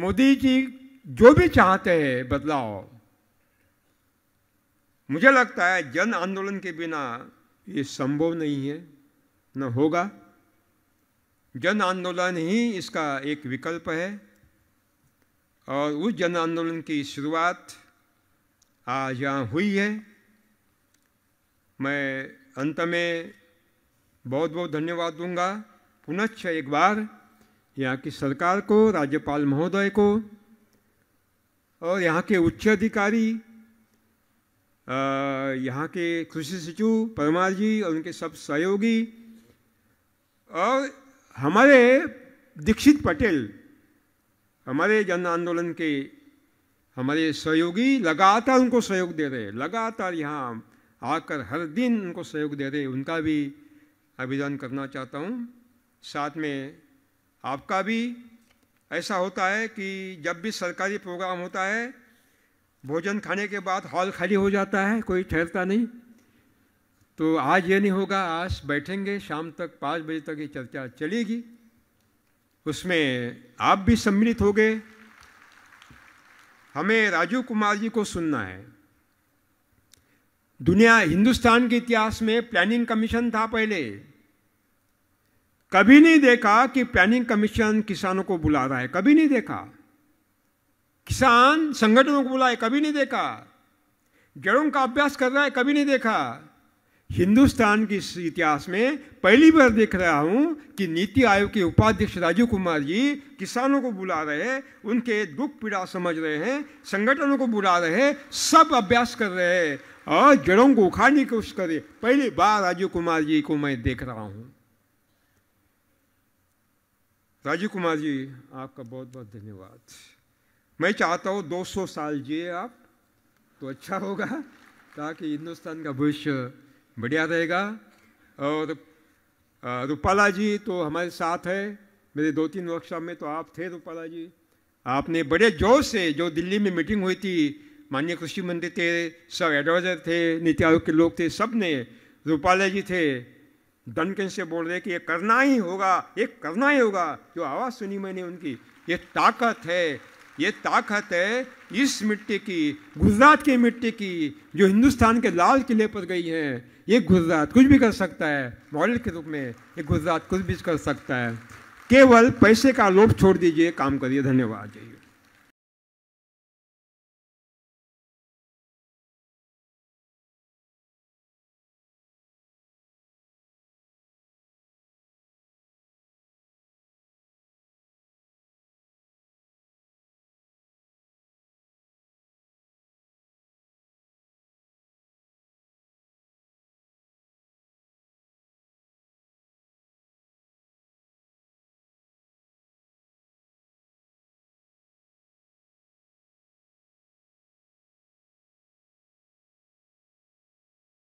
मोदी जी जो भी चाहते हैं बदलाव मुझे लगता है जन आंदोलन के बिना ये संभव नहीं है न होगा जन आंदोलन ही इसका एक विकल्प है और उस जन आंदोलन की शुरुआत आज यहाँ हुई है मैं अंत में बहुत बहुत धन्यवाद दूंगा पुनश्च एक बार यहाँ की सरकार को राज्यपाल महोदय को और यहाँ के उच्च अधिकारी यहाँ के कृषि सचिव परमार जी और उनके सब सहयोगी और हमारे दीक्षित पटेल हमारे जन आंदोलन के हमारे सहयोगी लगातार उनको सहयोग दे रहे लगातार यहाँ आकर हर दिन उनको सहयोग दे रहे उनका भी अभिदान करना चाहता हूँ साथ में आपका भी ऐसा होता है कि जब भी सरकारी प्रोग्राम होता है भोजन खाने के बाद हॉल खाली हो जाता है कोई ठहरता नहीं तो आज ये नहीं होगा आज बैठेंगे शाम तक पाँच बजे तक ये चर्चा चलेगी उसमें आप भी सम्मिलित हो गए हमें राजू कुमार जी को सुनना है दुनिया हिंदुस्तान के इतिहास में प्लानिंग कमीशन था पहले कभी नहीं देखा कि प्लानिंग कमीशन किसानों को बुला रहा है कभी नहीं देखा किसान संगठनों को बुलाए कभी नहीं देखा जड़ों का अभ्यास कर रहा है कभी नहीं देखा हिंदुस्तान के इतिहास में पहली बार देख रहा हूं कि नीति आयोग के उपाध्यक्ष राजीव कुमार जी किसानों को बुला रहे हैं उनके दुख पीड़ा समझ रहे हैं संगठनों को बुला रहे हैं सब अभ्यास कर रहे हैं और जड़ों को उखाड़ने की कोशिश कर रहे पहली बार राजीव कुमार जी को मैं देख रहा हूं राजीव कुमार जी आपका बहुत बहुत धन्यवाद मैं चाहता हूं दो साल जिए आप तो अच्छा होगा ताकि हिंदुस्तान का भविष्य बढ़िया रहेगा और रूपाला जी तो हमारे साथ है मेरे दो तीन वर्कशॉप में तो आप थे रूपाला जी आपने बड़े जोश से जो दिल्ली में मीटिंग हुई थी माननीय कृषि मंत्री थे सब एडवाइज़र थे नीति आयोग के लोग थे सब ने रूपाला जी थे दनकन से बोल रहे कि ये करना ही होगा ये करना ही होगा जो आवाज़ सुनी मैंने उनकी ये ताकत है ये ताकत है इस मिट्टी की गुजरात की मिट्टी की जो हिंदुस्तान के लाल किले पर गई है ये गुजरात कुछ भी कर सकता है मॉडल के रूप में ये गुजरात कुछ भी कर सकता है केवल पैसे का लोभ छोड़ दीजिए काम करिए धन्यवाद